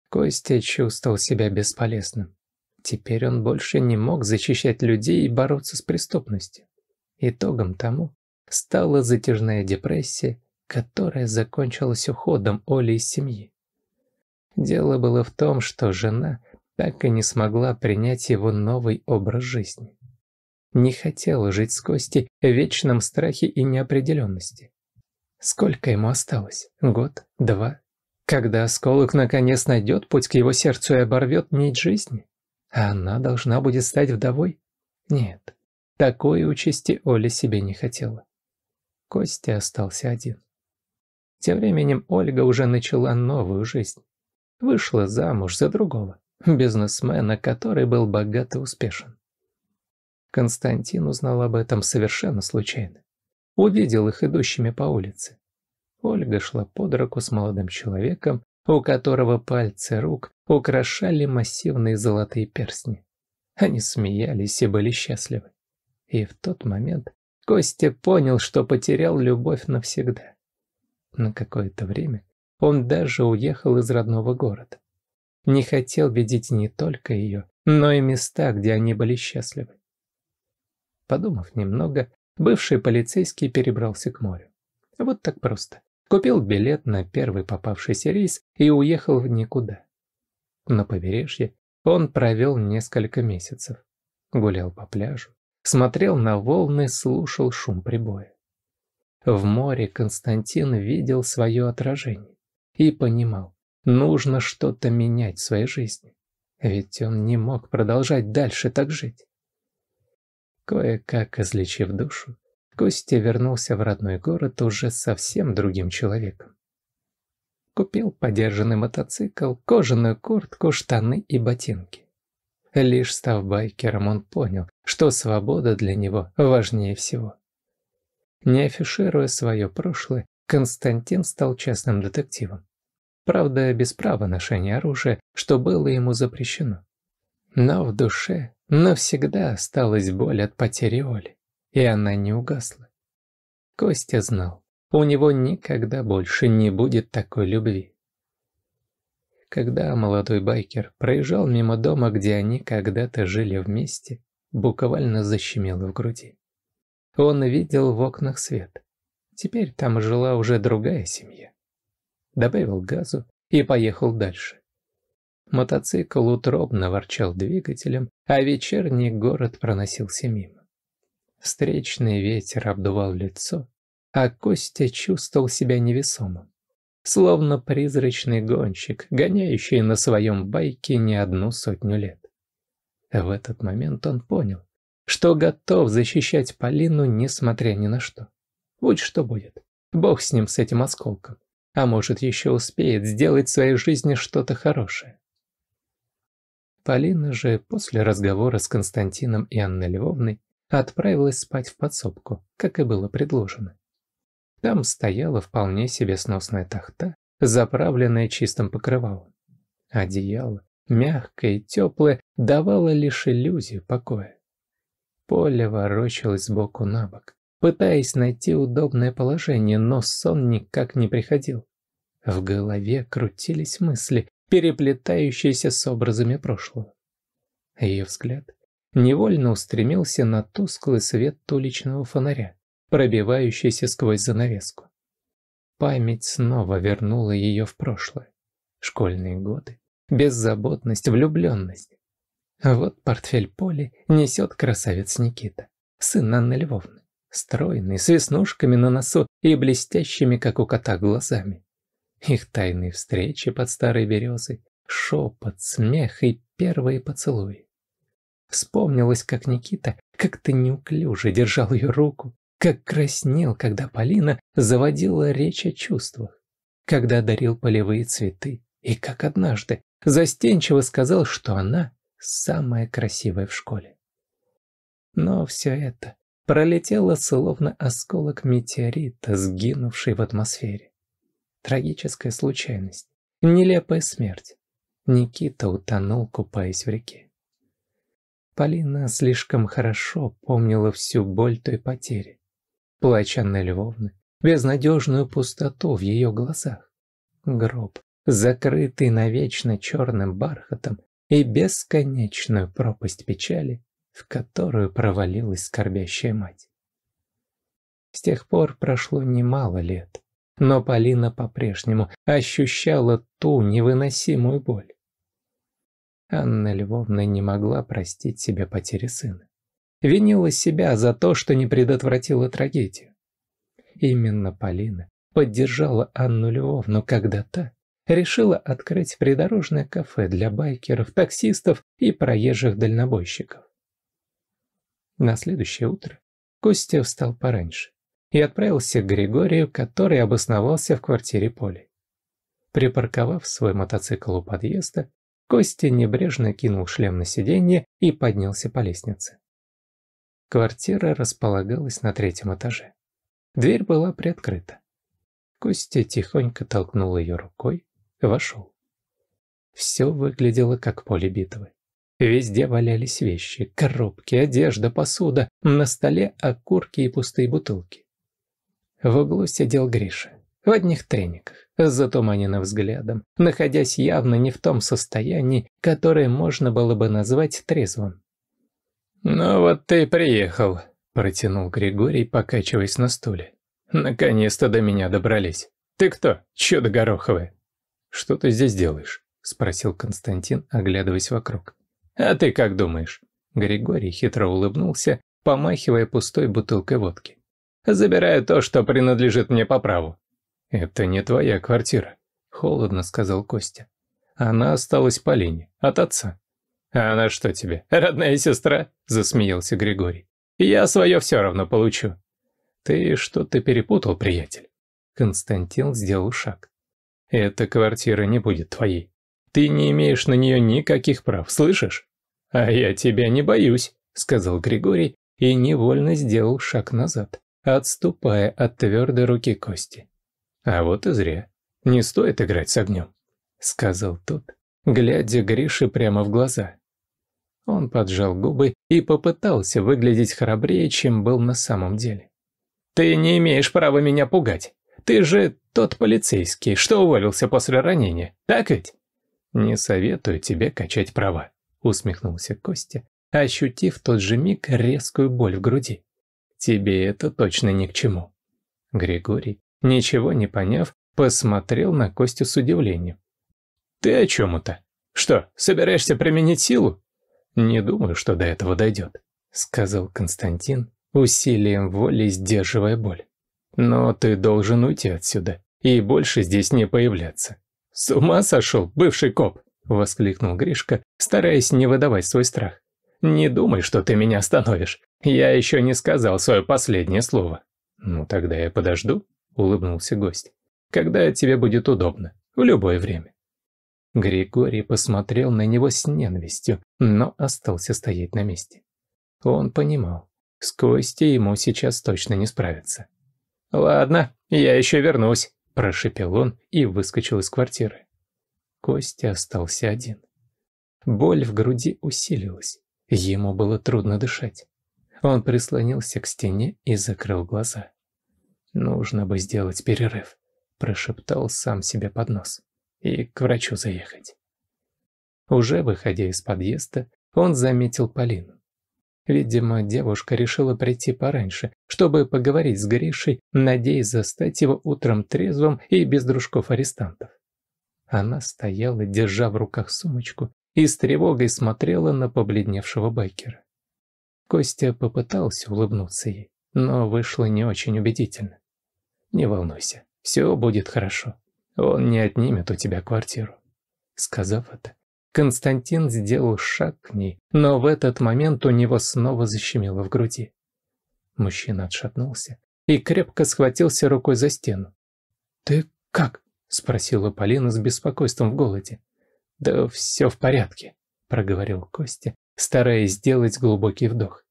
Костя чувствовал себя бесполезным. Теперь он больше не мог защищать людей и бороться с преступностью. Итогом тому стала затяжная депрессия, которая закончилась уходом Оли из семьи. Дело было в том, что жена так и не смогла принять его новый образ жизни. Не хотела жить с Костей в вечном страхе и неопределенности. Сколько ему осталось? Год? Два? Когда осколок наконец найдет путь к его сердцу и оборвет нить жизни? А она должна будет стать вдовой? Нет, такой участи Оля себе не хотела. Костя остался один. Тем временем Ольга уже начала новую жизнь. Вышла замуж за другого бизнесмена, который был богат и успешен. Константин узнал об этом совершенно случайно. Увидел их идущими по улице. Ольга шла под руку с молодым человеком, у которого пальцы рук украшали массивные золотые перстни. Они смеялись и были счастливы. И в тот момент Костя понял, что потерял любовь навсегда. На какое-то время он даже уехал из родного города не хотел видеть не только ее, но и места, где они были счастливы. Подумав немного, бывший полицейский перебрался к морю. Вот так просто. Купил билет на первый попавшийся рейс и уехал в никуда. На побережье он провел несколько месяцев. Гулял по пляжу, смотрел на волны, слушал шум прибоя. В море Константин видел свое отражение и понимал, Нужно что-то менять в своей жизни. Ведь он не мог продолжать дальше так жить. Кое-как излечив душу, Костя вернулся в родной город уже совсем другим человеком. Купил подержанный мотоцикл, кожаную куртку, штаны и ботинки. Лишь став байкером, он понял, что свобода для него важнее всего. Не афишируя свое прошлое, Константин стал частным детективом правда, без права ношения оружия, что было ему запрещено. Но в душе навсегда осталась боль от потери Оли, и она не угасла. Костя знал, у него никогда больше не будет такой любви. Когда молодой байкер проезжал мимо дома, где они когда-то жили вместе, буквально защемило в груди. Он видел в окнах свет. Теперь там жила уже другая семья добавил газу и поехал дальше. Мотоцикл утробно ворчал двигателем, а вечерний город проносился мимо. Встречный ветер обдувал лицо, а Костя чувствовал себя невесомым. Словно призрачный гонщик, гоняющий на своем байке не одну сотню лет. В этот момент он понял, что готов защищать Полину, несмотря ни на что. Будь что будет, бог с ним, с этим осколком а может еще успеет сделать в своей жизни что-то хорошее. Полина же после разговора с Константином и Анной Львовной отправилась спать в подсобку, как и было предложено. Там стояла вполне себе сносная тахта, заправленная чистым покрывалом. Одеяло, мягкое и теплое, давало лишь иллюзию покоя. Поле ворочалось сбоку на бок пытаясь найти удобное положение, но сон никак не приходил. В голове крутились мысли, переплетающиеся с образами прошлого. Ее взгляд невольно устремился на тусклый свет уличного фонаря, пробивающийся сквозь занавеску. Память снова вернула ее в прошлое. Школьные годы, беззаботность, влюбленность. Вот портфель Поли несет красавец Никита, сын Анны Львовны стройный, с веснушками на носу и блестящими, как у кота, глазами. Их тайные встречи под старой березой, шепот, смех и первые поцелуи. Вспомнилось, как Никита как-то неуклюже держал ее руку, как краснел, когда Полина заводила речь о чувствах, когда дарил полевые цветы, и как однажды застенчиво сказал, что она самая красивая в школе. Но все это пролетела словно осколок метеорита, сгинувший в атмосфере. Трагическая случайность, нелепая смерть. Никита утонул, купаясь в реке. Полина слишком хорошо помнила всю боль той потери. Плач Анны Львовны, безнадежную пустоту в ее глазах. Гроб, закрытый навечно черным бархатом и бесконечную пропасть печали, в которую провалилась скорбящая мать. С тех пор прошло немало лет, но Полина по-прежнему ощущала ту невыносимую боль. Анна Львовна не могла простить себе потери сына. Винила себя за то, что не предотвратила трагедию. Именно Полина поддержала Анну Львовну, когда та решила открыть придорожное кафе для байкеров, таксистов и проезжих дальнобойщиков. На следующее утро Костя встал пораньше и отправился к Григорию, который обосновался в квартире Поли. Припарковав свой мотоцикл у подъезда, Костя небрежно кинул шлем на сиденье и поднялся по лестнице. Квартира располагалась на третьем этаже. Дверь была приоткрыта. Костя тихонько толкнул ее рукой, вошел. Все выглядело как поле битвы. Везде валялись вещи, коробки, одежда, посуда, на столе окурки и пустые бутылки. В углу сидел Гриша, в одних трениках, с затуманенным взглядом, находясь явно не в том состоянии, которое можно было бы назвать трезвым. «Ну вот ты и приехал», – протянул Григорий, покачиваясь на стуле. «Наконец-то до меня добрались. Ты кто, чудо гороховое?» «Что ты здесь делаешь?» – спросил Константин, оглядываясь вокруг. А ты как думаешь? Григорий хитро улыбнулся, помахивая пустой бутылкой водки. Забираю то, что принадлежит мне по праву. Это не твоя квартира, холодно сказал Костя. Она осталась Полине, от отца. А она что тебе, родная сестра? Засмеялся Григорий. Я свое все равно получу. Ты что-то перепутал, приятель. Константин сделал шаг. Эта квартира не будет твоей. Ты не имеешь на нее никаких прав, слышишь? А я тебя не боюсь, сказал Григорий и невольно сделал шаг назад, отступая от твердой руки Кости. А вот и зря. Не стоит играть с огнем, сказал тот, глядя Грише прямо в глаза. Он поджал губы и попытался выглядеть храбрее, чем был на самом деле. «Ты не имеешь права меня пугать. Ты же тот полицейский, что уволился после ранения, так ведь?» «Не советую тебе качать права», — усмехнулся Костя, ощутив в тот же миг резкую боль в груди. «Тебе это точно ни к чему». Григорий, ничего не поняв, посмотрел на Костю с удивлением. «Ты о чем это? Что, собираешься применить силу?» «Не думаю, что до этого дойдет», — сказал Константин, усилием воли сдерживая боль. «Но ты должен уйти отсюда и больше здесь не появляться. «С ума сошел, бывший коп!» – воскликнул Гришка, стараясь не выдавать свой страх. «Не думай, что ты меня остановишь. Я еще не сказал свое последнее слово». «Ну тогда я подожду», – улыбнулся гость. «Когда тебе будет удобно. В любое время». Григорий посмотрел на него с ненавистью, но остался стоять на месте. Он понимал, с Костей ему сейчас точно не справиться. «Ладно, я еще вернусь», Прошипел он и выскочил из квартиры. Костя остался один. Боль в груди усилилась. Ему было трудно дышать. Он прислонился к стене и закрыл глаза. «Нужно бы сделать перерыв», – прошептал сам себе под нос. «И к врачу заехать». Уже выходя из подъезда, он заметил Полину. Видимо, девушка решила прийти пораньше, чтобы поговорить с Гришей, надеясь застать его утром трезвым и без дружков арестантов. Она стояла, держа в руках сумочку, и с тревогой смотрела на побледневшего байкера. Костя попытался улыбнуться ей, но вышло не очень убедительно. «Не волнуйся, все будет хорошо. Он не отнимет у тебя квартиру». Сказав это, Константин сделал шаг к ней, но в этот момент у него снова защемило в груди. Мужчина отшатнулся и крепко схватился рукой за стену. «Ты как?» – спросила Полина с беспокойством в голоде. «Да все в порядке», – проговорил Костя, стараясь сделать глубокий вдох.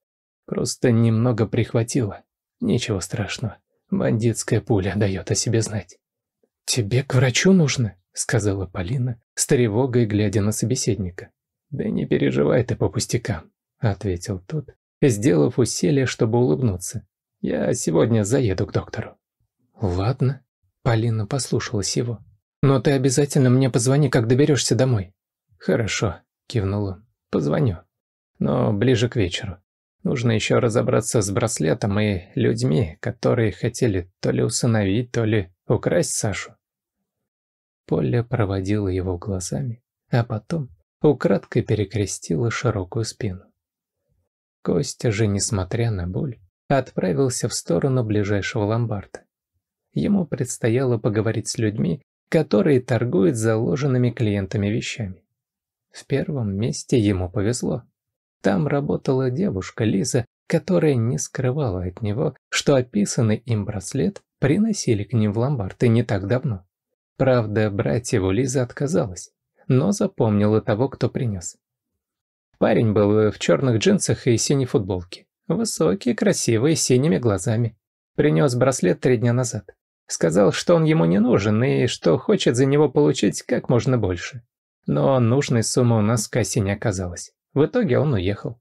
«Просто немного прихватило. Ничего страшного. Бандитская пуля дает о себе знать». «Тебе к врачу нужно?» сказала Полина, с тревогой глядя на собеседника. «Да не переживай ты по пустякам», — ответил тот, сделав усилие, чтобы улыбнуться. «Я сегодня заеду к доктору». «Ладно», — Полина послушалась его. «Но ты обязательно мне позвони, как доберешься домой». «Хорошо», — кивнул он. «Позвоню. Но ближе к вечеру. Нужно еще разобраться с браслетом и людьми, которые хотели то ли усыновить, то ли украсть Сашу. Поля проводила его глазами, а потом украдкой перекрестила широкую спину. Костя же, несмотря на боль, отправился в сторону ближайшего ломбарда. Ему предстояло поговорить с людьми, которые торгуют заложенными клиентами вещами. В первом месте ему повезло. Там работала девушка Лиза, которая не скрывала от него, что описанный им браслет приносили к ним в ломбард и не так давно. Правда, брать его Лиза отказалась, но запомнила того, кто принес. Парень был э, в черных джинсах и синей футболке. Высокий, красивый, с синими глазами. Принес браслет три дня назад. Сказал, что он ему не нужен и что хочет за него получить как можно больше. Но нужной суммы у нас в кассе не оказалось. В итоге он уехал.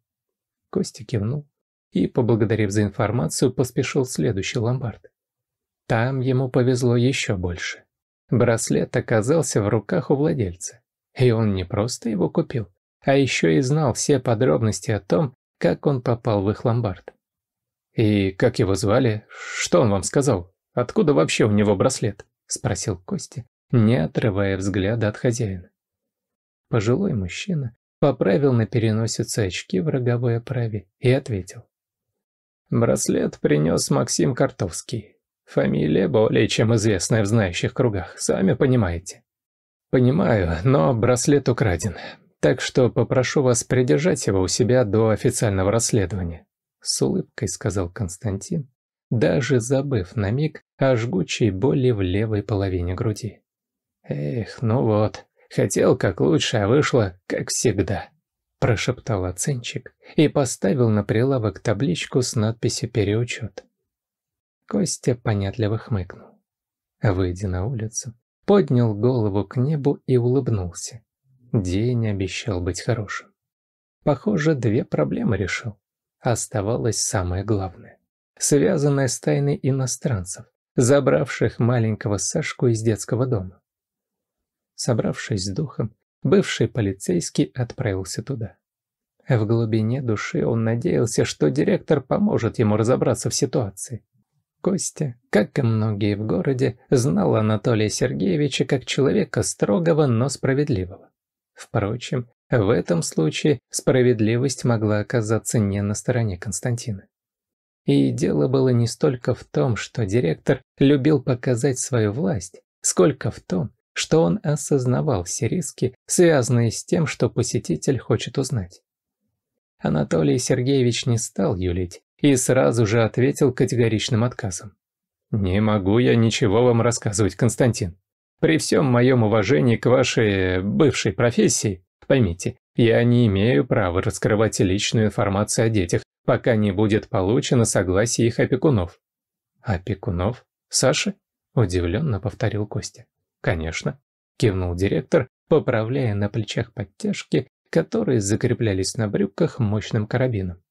Костя кивнул и, поблагодарив за информацию, поспешил в следующий ломбард. Там ему повезло еще больше. Браслет оказался в руках у владельца. И он не просто его купил, а еще и знал все подробности о том, как он попал в их ломбард. «И как его звали? Что он вам сказал? Откуда вообще у него браслет?» – спросил Костя, не отрывая взгляда от хозяина. Пожилой мужчина поправил на переносице очки в роговой оправе и ответил. «Браслет принес Максим Картовский. Фамилия более чем известная в знающих кругах, сами понимаете. Понимаю, но браслет украден, так что попрошу вас придержать его у себя до официального расследования. С улыбкой сказал Константин, даже забыв на миг о жгучей боли в левой половине груди. Эх, ну вот, хотел как лучше, а вышло как всегда прошептал оценщик и поставил на прилавок табличку с надписью «Переучет». Костя понятливо хмыкнул. Выйдя на улицу, поднял голову к небу и улыбнулся. День обещал быть хорошим. Похоже, две проблемы решил. Оставалось самое главное. Связанное с тайной иностранцев, забравших маленького Сашку из детского дома. Собравшись с духом, бывший полицейский отправился туда. В глубине души он надеялся, что директор поможет ему разобраться в ситуации. Костя, как и многие в городе, знал Анатолия Сергеевича как человека строгого, но справедливого. Впрочем, в этом случае справедливость могла оказаться не на стороне Константина. И дело было не столько в том, что директор любил показать свою власть, сколько в том, что он осознавал все риски, связанные с тем, что посетитель хочет узнать. Анатолий Сергеевич не стал юлить, и сразу же ответил категоричным отказом. «Не могу я ничего вам рассказывать, Константин. При всем моем уважении к вашей бывшей профессии, поймите, я не имею права раскрывать личную информацию о детях, пока не будет получено согласие их опекунов». «Опекунов? Саши?» – удивленно повторил Костя. «Конечно», – кивнул директор, поправляя на плечах подтяжки, которые закреплялись на брюках мощным карабином.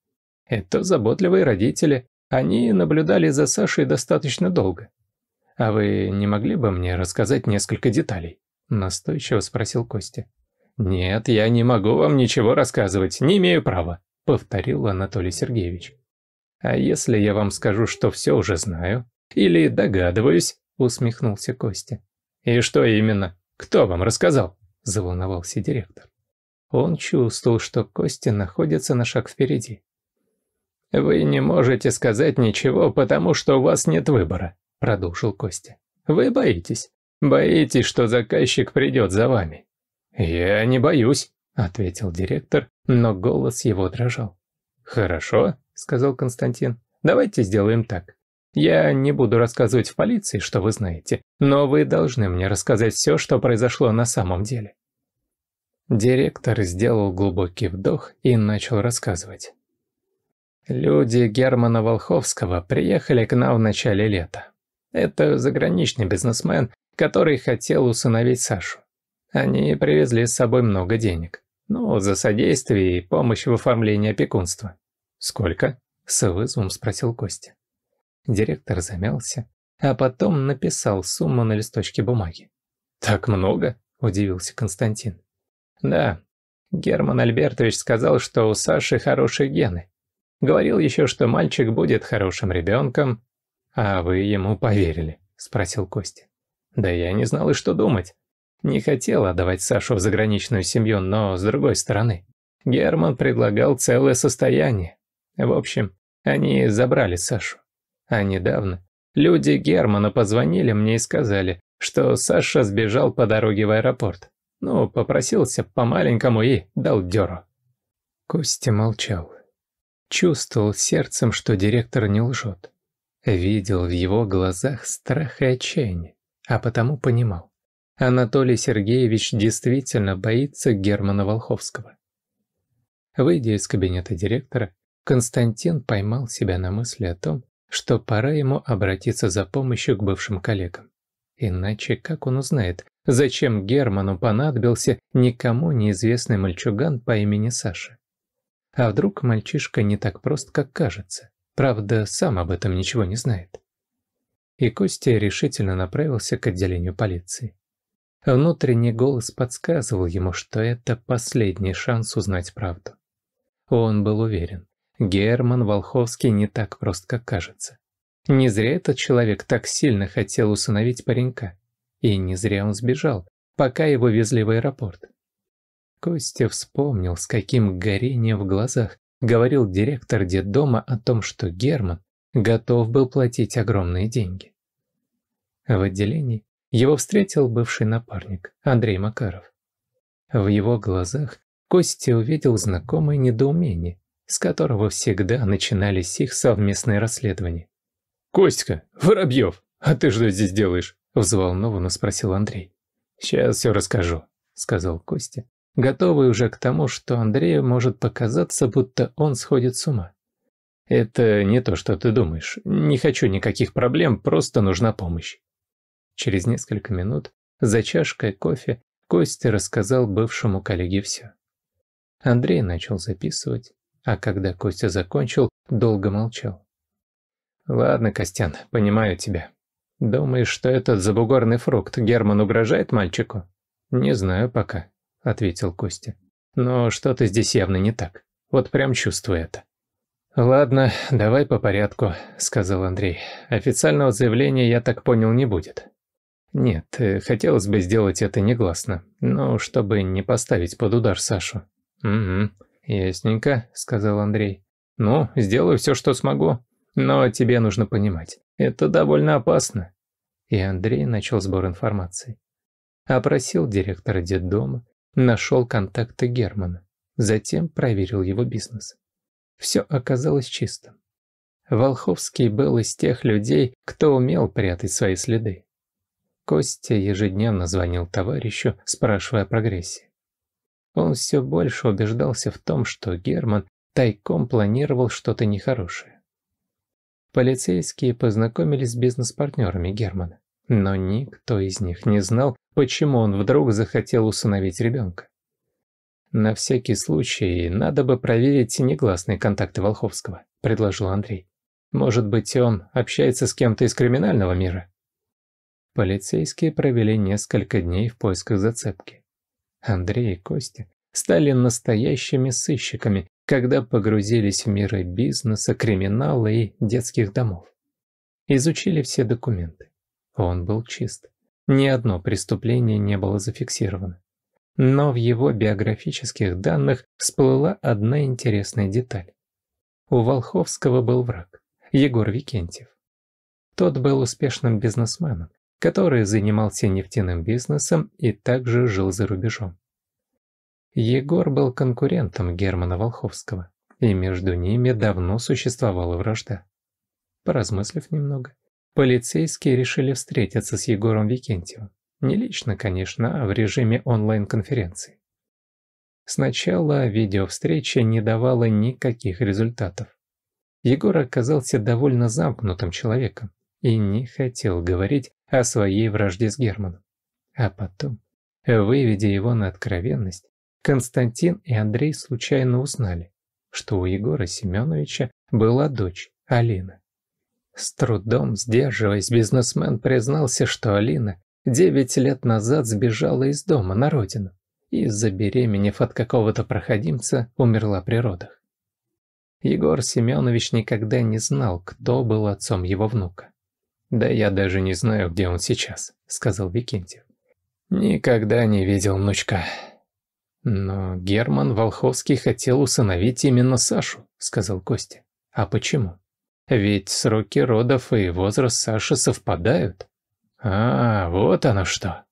Это заботливые родители. Они наблюдали за Сашей достаточно долго. «А вы не могли бы мне рассказать несколько деталей?» – настойчиво спросил Костя. «Нет, я не могу вам ничего рассказывать, не имею права», – повторил Анатолий Сергеевич. «А если я вам скажу, что все уже знаю? Или догадываюсь?» – усмехнулся Костя. «И что именно? Кто вам рассказал?» – заволновался директор. Он чувствовал, что Костя находится на шаг впереди. «Вы не можете сказать ничего, потому что у вас нет выбора», – продолжил Костя. «Вы боитесь. Боитесь, что заказчик придет за вами». «Я не боюсь», – ответил директор, но голос его дрожал. «Хорошо», – сказал Константин. «Давайте сделаем так. Я не буду рассказывать в полиции, что вы знаете, но вы должны мне рассказать все, что произошло на самом деле». Директор сделал глубокий вдох и начал рассказывать. Люди Германа Волховского приехали к нам в начале лета. Это заграничный бизнесмен, который хотел усыновить Сашу. Они привезли с собой много денег. Ну, за содействие и помощь в оформлении опекунства. «Сколько?» – с вызовом спросил Костя. Директор замялся, а потом написал сумму на листочке бумаги. «Так много?» – удивился Константин. «Да. Герман Альбертович сказал, что у Саши хорошие гены. Говорил еще, что мальчик будет хорошим ребенком. А вы ему поверили? Спросил Костя. Да я не знал и что думать. Не хотел отдавать Сашу в заграничную семью, но с другой стороны. Герман предлагал целое состояние. В общем, они забрали Сашу. А недавно люди Германа позвонили мне и сказали, что Саша сбежал по дороге в аэропорт. Ну, попросился по-маленькому и дал дёру. Костя молчал. Чувствовал сердцем, что директор не лжет. Видел в его глазах страх и отчаяние, а потому понимал. Анатолий Сергеевич действительно боится Германа Волховского. Выйдя из кабинета директора, Константин поймал себя на мысли о том, что пора ему обратиться за помощью к бывшим коллегам. Иначе как он узнает, зачем Герману понадобился никому неизвестный мальчуган по имени Саша? А вдруг мальчишка не так прост, как кажется? Правда, сам об этом ничего не знает. И Костя решительно направился к отделению полиции. Внутренний голос подсказывал ему, что это последний шанс узнать правду. Он был уверен, Герман Волховский не так прост, как кажется. Не зря этот человек так сильно хотел усыновить паренька. И не зря он сбежал, пока его везли в аэропорт. Костя вспомнил, с каким горением в глазах говорил директор детдома о том, что Герман готов был платить огромные деньги. В отделении его встретил бывший напарник Андрей Макаров. В его глазах Костя увидел знакомое недоумение, с которого всегда начинались их совместные расследования. «Костька, Воробьев, а ты что здесь делаешь?» – взволнованно спросил Андрей. «Сейчас все расскажу», – сказал Костя, готовый уже к тому, что Андрею может показаться, будто он сходит с ума. «Это не то, что ты думаешь. Не хочу никаких проблем, просто нужна помощь». Через несколько минут за чашкой кофе Костя рассказал бывшему коллеге все. Андрей начал записывать, а когда Костя закончил, долго молчал. «Ладно, Костян, понимаю тебя. Думаешь, что этот забугорный фрукт Герман угрожает мальчику? Не знаю пока. – ответил Костя. «Но что-то здесь явно не так. Вот прям чувствую это». «Ладно, давай по порядку», – сказал Андрей. «Официального заявления, я так понял, не будет». «Нет, э, хотелось бы сделать это негласно, но чтобы не поставить под удар Сашу». «Угу, ясненько», – сказал Андрей. «Ну, сделаю все, что смогу. Но тебе нужно понимать, это довольно опасно». И Андрей начал сбор информации. Опросил директора детдома, Нашел контакты Германа, затем проверил его бизнес. Все оказалось чистым. Волховский был из тех людей, кто умел прятать свои следы. Костя ежедневно звонил товарищу, спрашивая о прогрессе. Он все больше убеждался в том, что Герман тайком планировал что-то нехорошее. Полицейские познакомились с бизнес-партнерами Германа. Но никто из них не знал, почему он вдруг захотел усыновить ребенка. «На всякий случай надо бы проверить негласные контакты Волховского», – предложил Андрей. «Может быть, он общается с кем-то из криминального мира?» Полицейские провели несколько дней в поисках зацепки. Андрей и Костя стали настоящими сыщиками, когда погрузились в миры бизнеса, криминала и детских домов. Изучили все документы. Он был чист. Ни одно преступление не было зафиксировано. Но в его биографических данных всплыла одна интересная деталь. У Волховского был враг, Егор Викентьев. Тот был успешным бизнесменом, который занимался нефтяным бизнесом и также жил за рубежом. Егор был конкурентом Германа Волховского, и между ними давно существовала вражда. Поразмыслив немного, Полицейские решили встретиться с Егором Викентьевым. Не лично, конечно, а в режиме онлайн-конференции. Сначала видеовстреча не давала никаких результатов. Егор оказался довольно замкнутым человеком и не хотел говорить о своей вражде с Германом. А потом, выведя его на откровенность, Константин и Андрей случайно узнали, что у Егора Семеновича была дочь Алина. С трудом сдерживаясь, бизнесмен признался, что Алина девять лет назад сбежала из дома на родину и, забеременев от какого-то проходимца, умерла при родах. Егор Семенович никогда не знал, кто был отцом его внука. «Да я даже не знаю, где он сейчас», — сказал Викентьев. «Никогда не видел внучка». «Но Герман Волховский хотел усыновить именно Сашу», — сказал Костя. «А почему?» Ведь сроки родов и возраст Саши совпадают. А, вот оно что.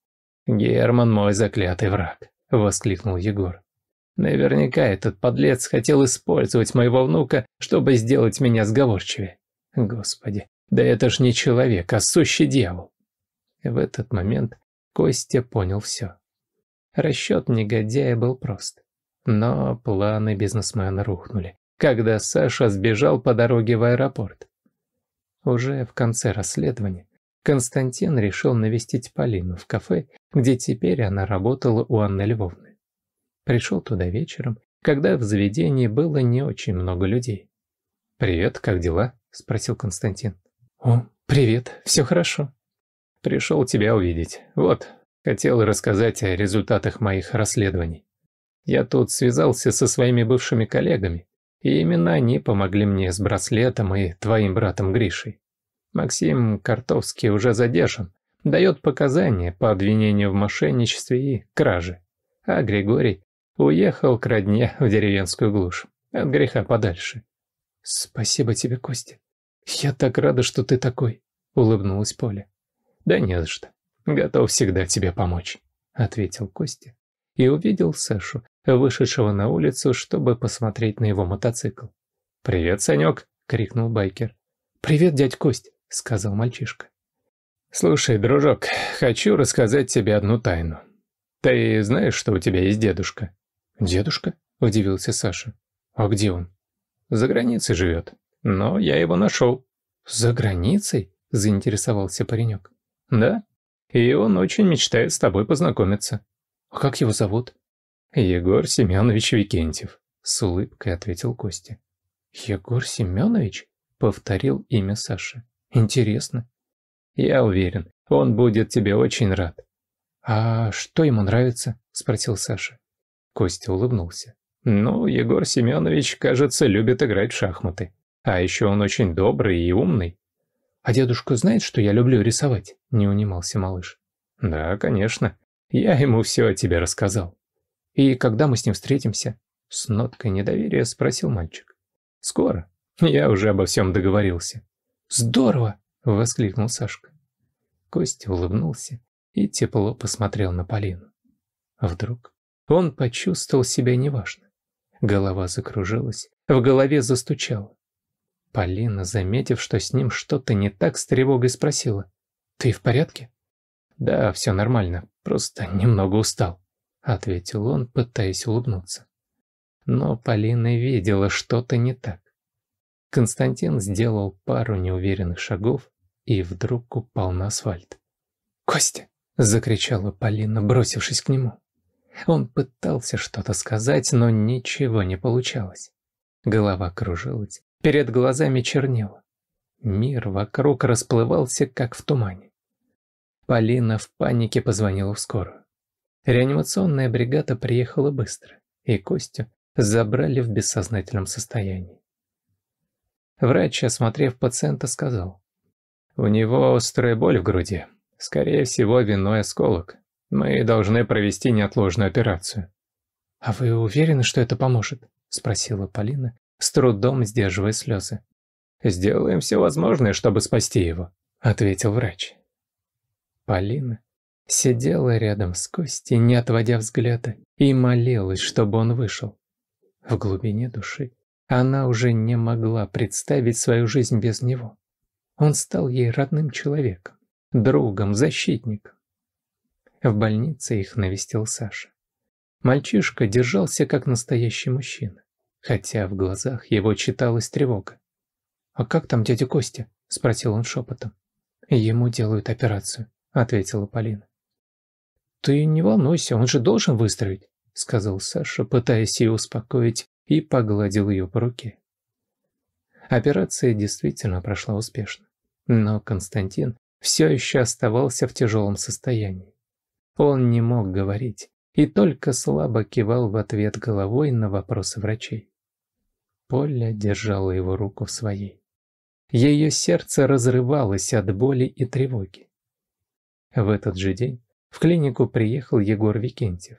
Герман мой заклятый враг, воскликнул Егор. Наверняка этот подлец хотел использовать моего внука, чтобы сделать меня сговорчивее. Господи, да это ж не человек, а сущий дьявол. В этот момент Костя понял все. Расчет негодяя был прост. Но планы бизнесмена рухнули когда Саша сбежал по дороге в аэропорт. Уже в конце расследования Константин решил навестить Полину в кафе, где теперь она работала у Анны Львовны. Пришел туда вечером, когда в заведении было не очень много людей. «Привет, как дела?» – спросил Константин. «О, привет, все хорошо». «Пришел тебя увидеть. Вот, хотел рассказать о результатах моих расследований. Я тут связался со своими бывшими коллегами. И именно они помогли мне с браслетом и твоим братом Гришей. Максим Картовский уже задержан, дает показания по обвинению в мошенничестве и краже. А Григорий уехал к родне в деревенскую глушь, от греха подальше. «Спасибо тебе, Костя. Я так рада, что ты такой», — улыбнулась Поля. «Да не за что. Готов всегда тебе помочь», — ответил Костя. И увидел Сашу, вышедшего на улицу, чтобы посмотреть на его мотоцикл. «Привет, Санек!» — крикнул байкер. «Привет, дядь Кость!» — сказал мальчишка. «Слушай, дружок, хочу рассказать тебе одну тайну. Ты знаешь, что у тебя есть дедушка?» «Дедушка?» — удивился Саша. «А где он?» «За границей живет. Но я его нашел». «За границей?» — заинтересовался паренек. «Да. И он очень мечтает с тобой познакомиться». «А как его зовут?» «Егор Семенович Викентьев», — с улыбкой ответил Костя. «Егор Семенович?» — повторил имя Саши. «Интересно». «Я уверен, он будет тебе очень рад». «А что ему нравится?» — спросил Саша. Костя улыбнулся. «Ну, Егор Семенович, кажется, любит играть в шахматы. А еще он очень добрый и умный». «А дедушка знает, что я люблю рисовать?» — не унимался малыш. «Да, конечно. Я ему все о тебе рассказал». И когда мы с ним встретимся?» С ноткой недоверия спросил мальчик. «Скоро. Я уже обо всем договорился». «Здорово!» — воскликнул Сашка. Костя улыбнулся и тепло посмотрел на Полину. вдруг он почувствовал себя неважно. Голова закружилась, в голове застучало. Полина, заметив, что с ним что-то не так, с тревогой спросила. «Ты в порядке?» «Да, все нормально, просто немного устал». — ответил он, пытаясь улыбнуться. Но Полина видела что-то не так. Константин сделал пару неуверенных шагов и вдруг упал на асфальт. «Костя!» — закричала Полина, бросившись к нему. Он пытался что-то сказать, но ничего не получалось. Голова кружилась, перед глазами чернела. Мир вокруг расплывался, как в тумане. Полина в панике позвонила в скорую. Реанимационная бригада приехала быстро, и Костю забрали в бессознательном состоянии. Врач, осмотрев пациента, сказал. «У него острая боль в груди. Скорее всего, винной осколок. Мы должны провести неотложную операцию». «А вы уверены, что это поможет?» – спросила Полина, с трудом сдерживая слезы. «Сделаем все возможное, чтобы спасти его», – ответил врач. Полина Сидела рядом с Костей, не отводя взгляда, и молилась, чтобы он вышел. В глубине души она уже не могла представить свою жизнь без него. Он стал ей родным человеком, другом, защитником. В больнице их навестил Саша. Мальчишка держался как настоящий мужчина, хотя в глазах его читалась тревога. «А как там дядя Костя?» – спросил он шепотом. «Ему делают операцию», – ответила Полина. «Ты не волнуйся, он же должен выздороветь», — сказал Саша, пытаясь ее успокоить, и погладил ее по руке. Операция действительно прошла успешно, но Константин все еще оставался в тяжелом состоянии. Он не мог говорить и только слабо кивал в ответ головой на вопросы врачей. Поля держала его руку в своей. Ее сердце разрывалось от боли и тревоги. В этот же день в клинику приехал Егор Викентьев.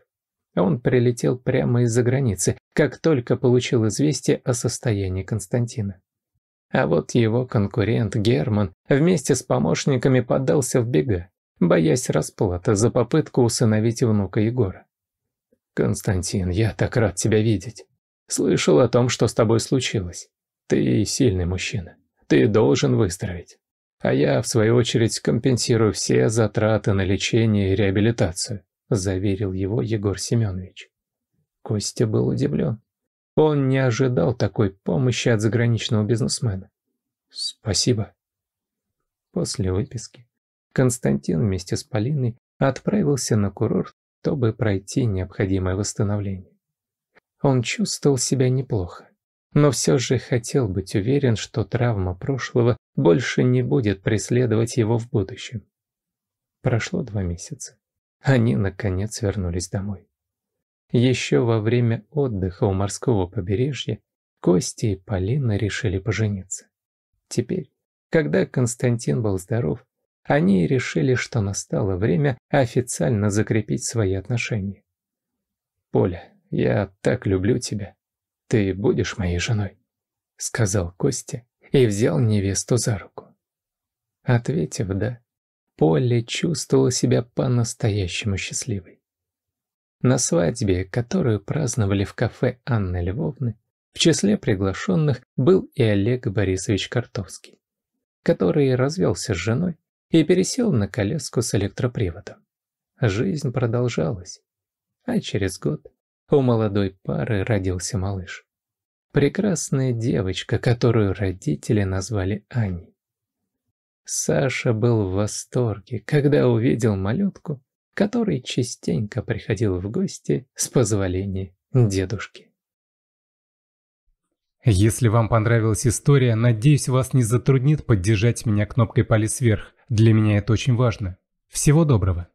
Он прилетел прямо из-за границы, как только получил известие о состоянии Константина. А вот его конкурент Герман вместе с помощниками поддался в бега, боясь расплаты за попытку усыновить внука Егора. «Константин, я так рад тебя видеть. Слышал о том, что с тобой случилось. Ты сильный мужчина. Ты должен выздороветь а я, в свою очередь, компенсирую все затраты на лечение и реабилитацию», заверил его Егор Семенович. Костя был удивлен. Он не ожидал такой помощи от заграничного бизнесмена. «Спасибо». После выписки Константин вместе с Полиной отправился на курорт, чтобы пройти необходимое восстановление. Он чувствовал себя неплохо, но все же хотел быть уверен, что травма прошлого больше не будет преследовать его в будущем. Прошло два месяца. Они, наконец, вернулись домой. Еще во время отдыха у морского побережья Кости и Полина решили пожениться. Теперь, когда Константин был здоров, они решили, что настало время официально закрепить свои отношения. «Поля, я так люблю тебя. Ты будешь моей женой», — сказал Костя и взял невесту за руку. Ответив «да», Полли чувствовала себя по-настоящему счастливой. На свадьбе, которую праздновали в кафе Анны Львовны, в числе приглашенных был и Олег Борисович Картовский, который развелся с женой и пересел на коляску с электроприводом. Жизнь продолжалась, а через год у молодой пары родился малыш. Прекрасная девочка, которую родители назвали Аней. Саша был в восторге, когда увидел малютку, который частенько приходил в гости с позволения дедушки. Если вам понравилась история, надеюсь, вас не затруднит поддержать меня кнопкой палец вверх. Для меня это очень важно. Всего доброго!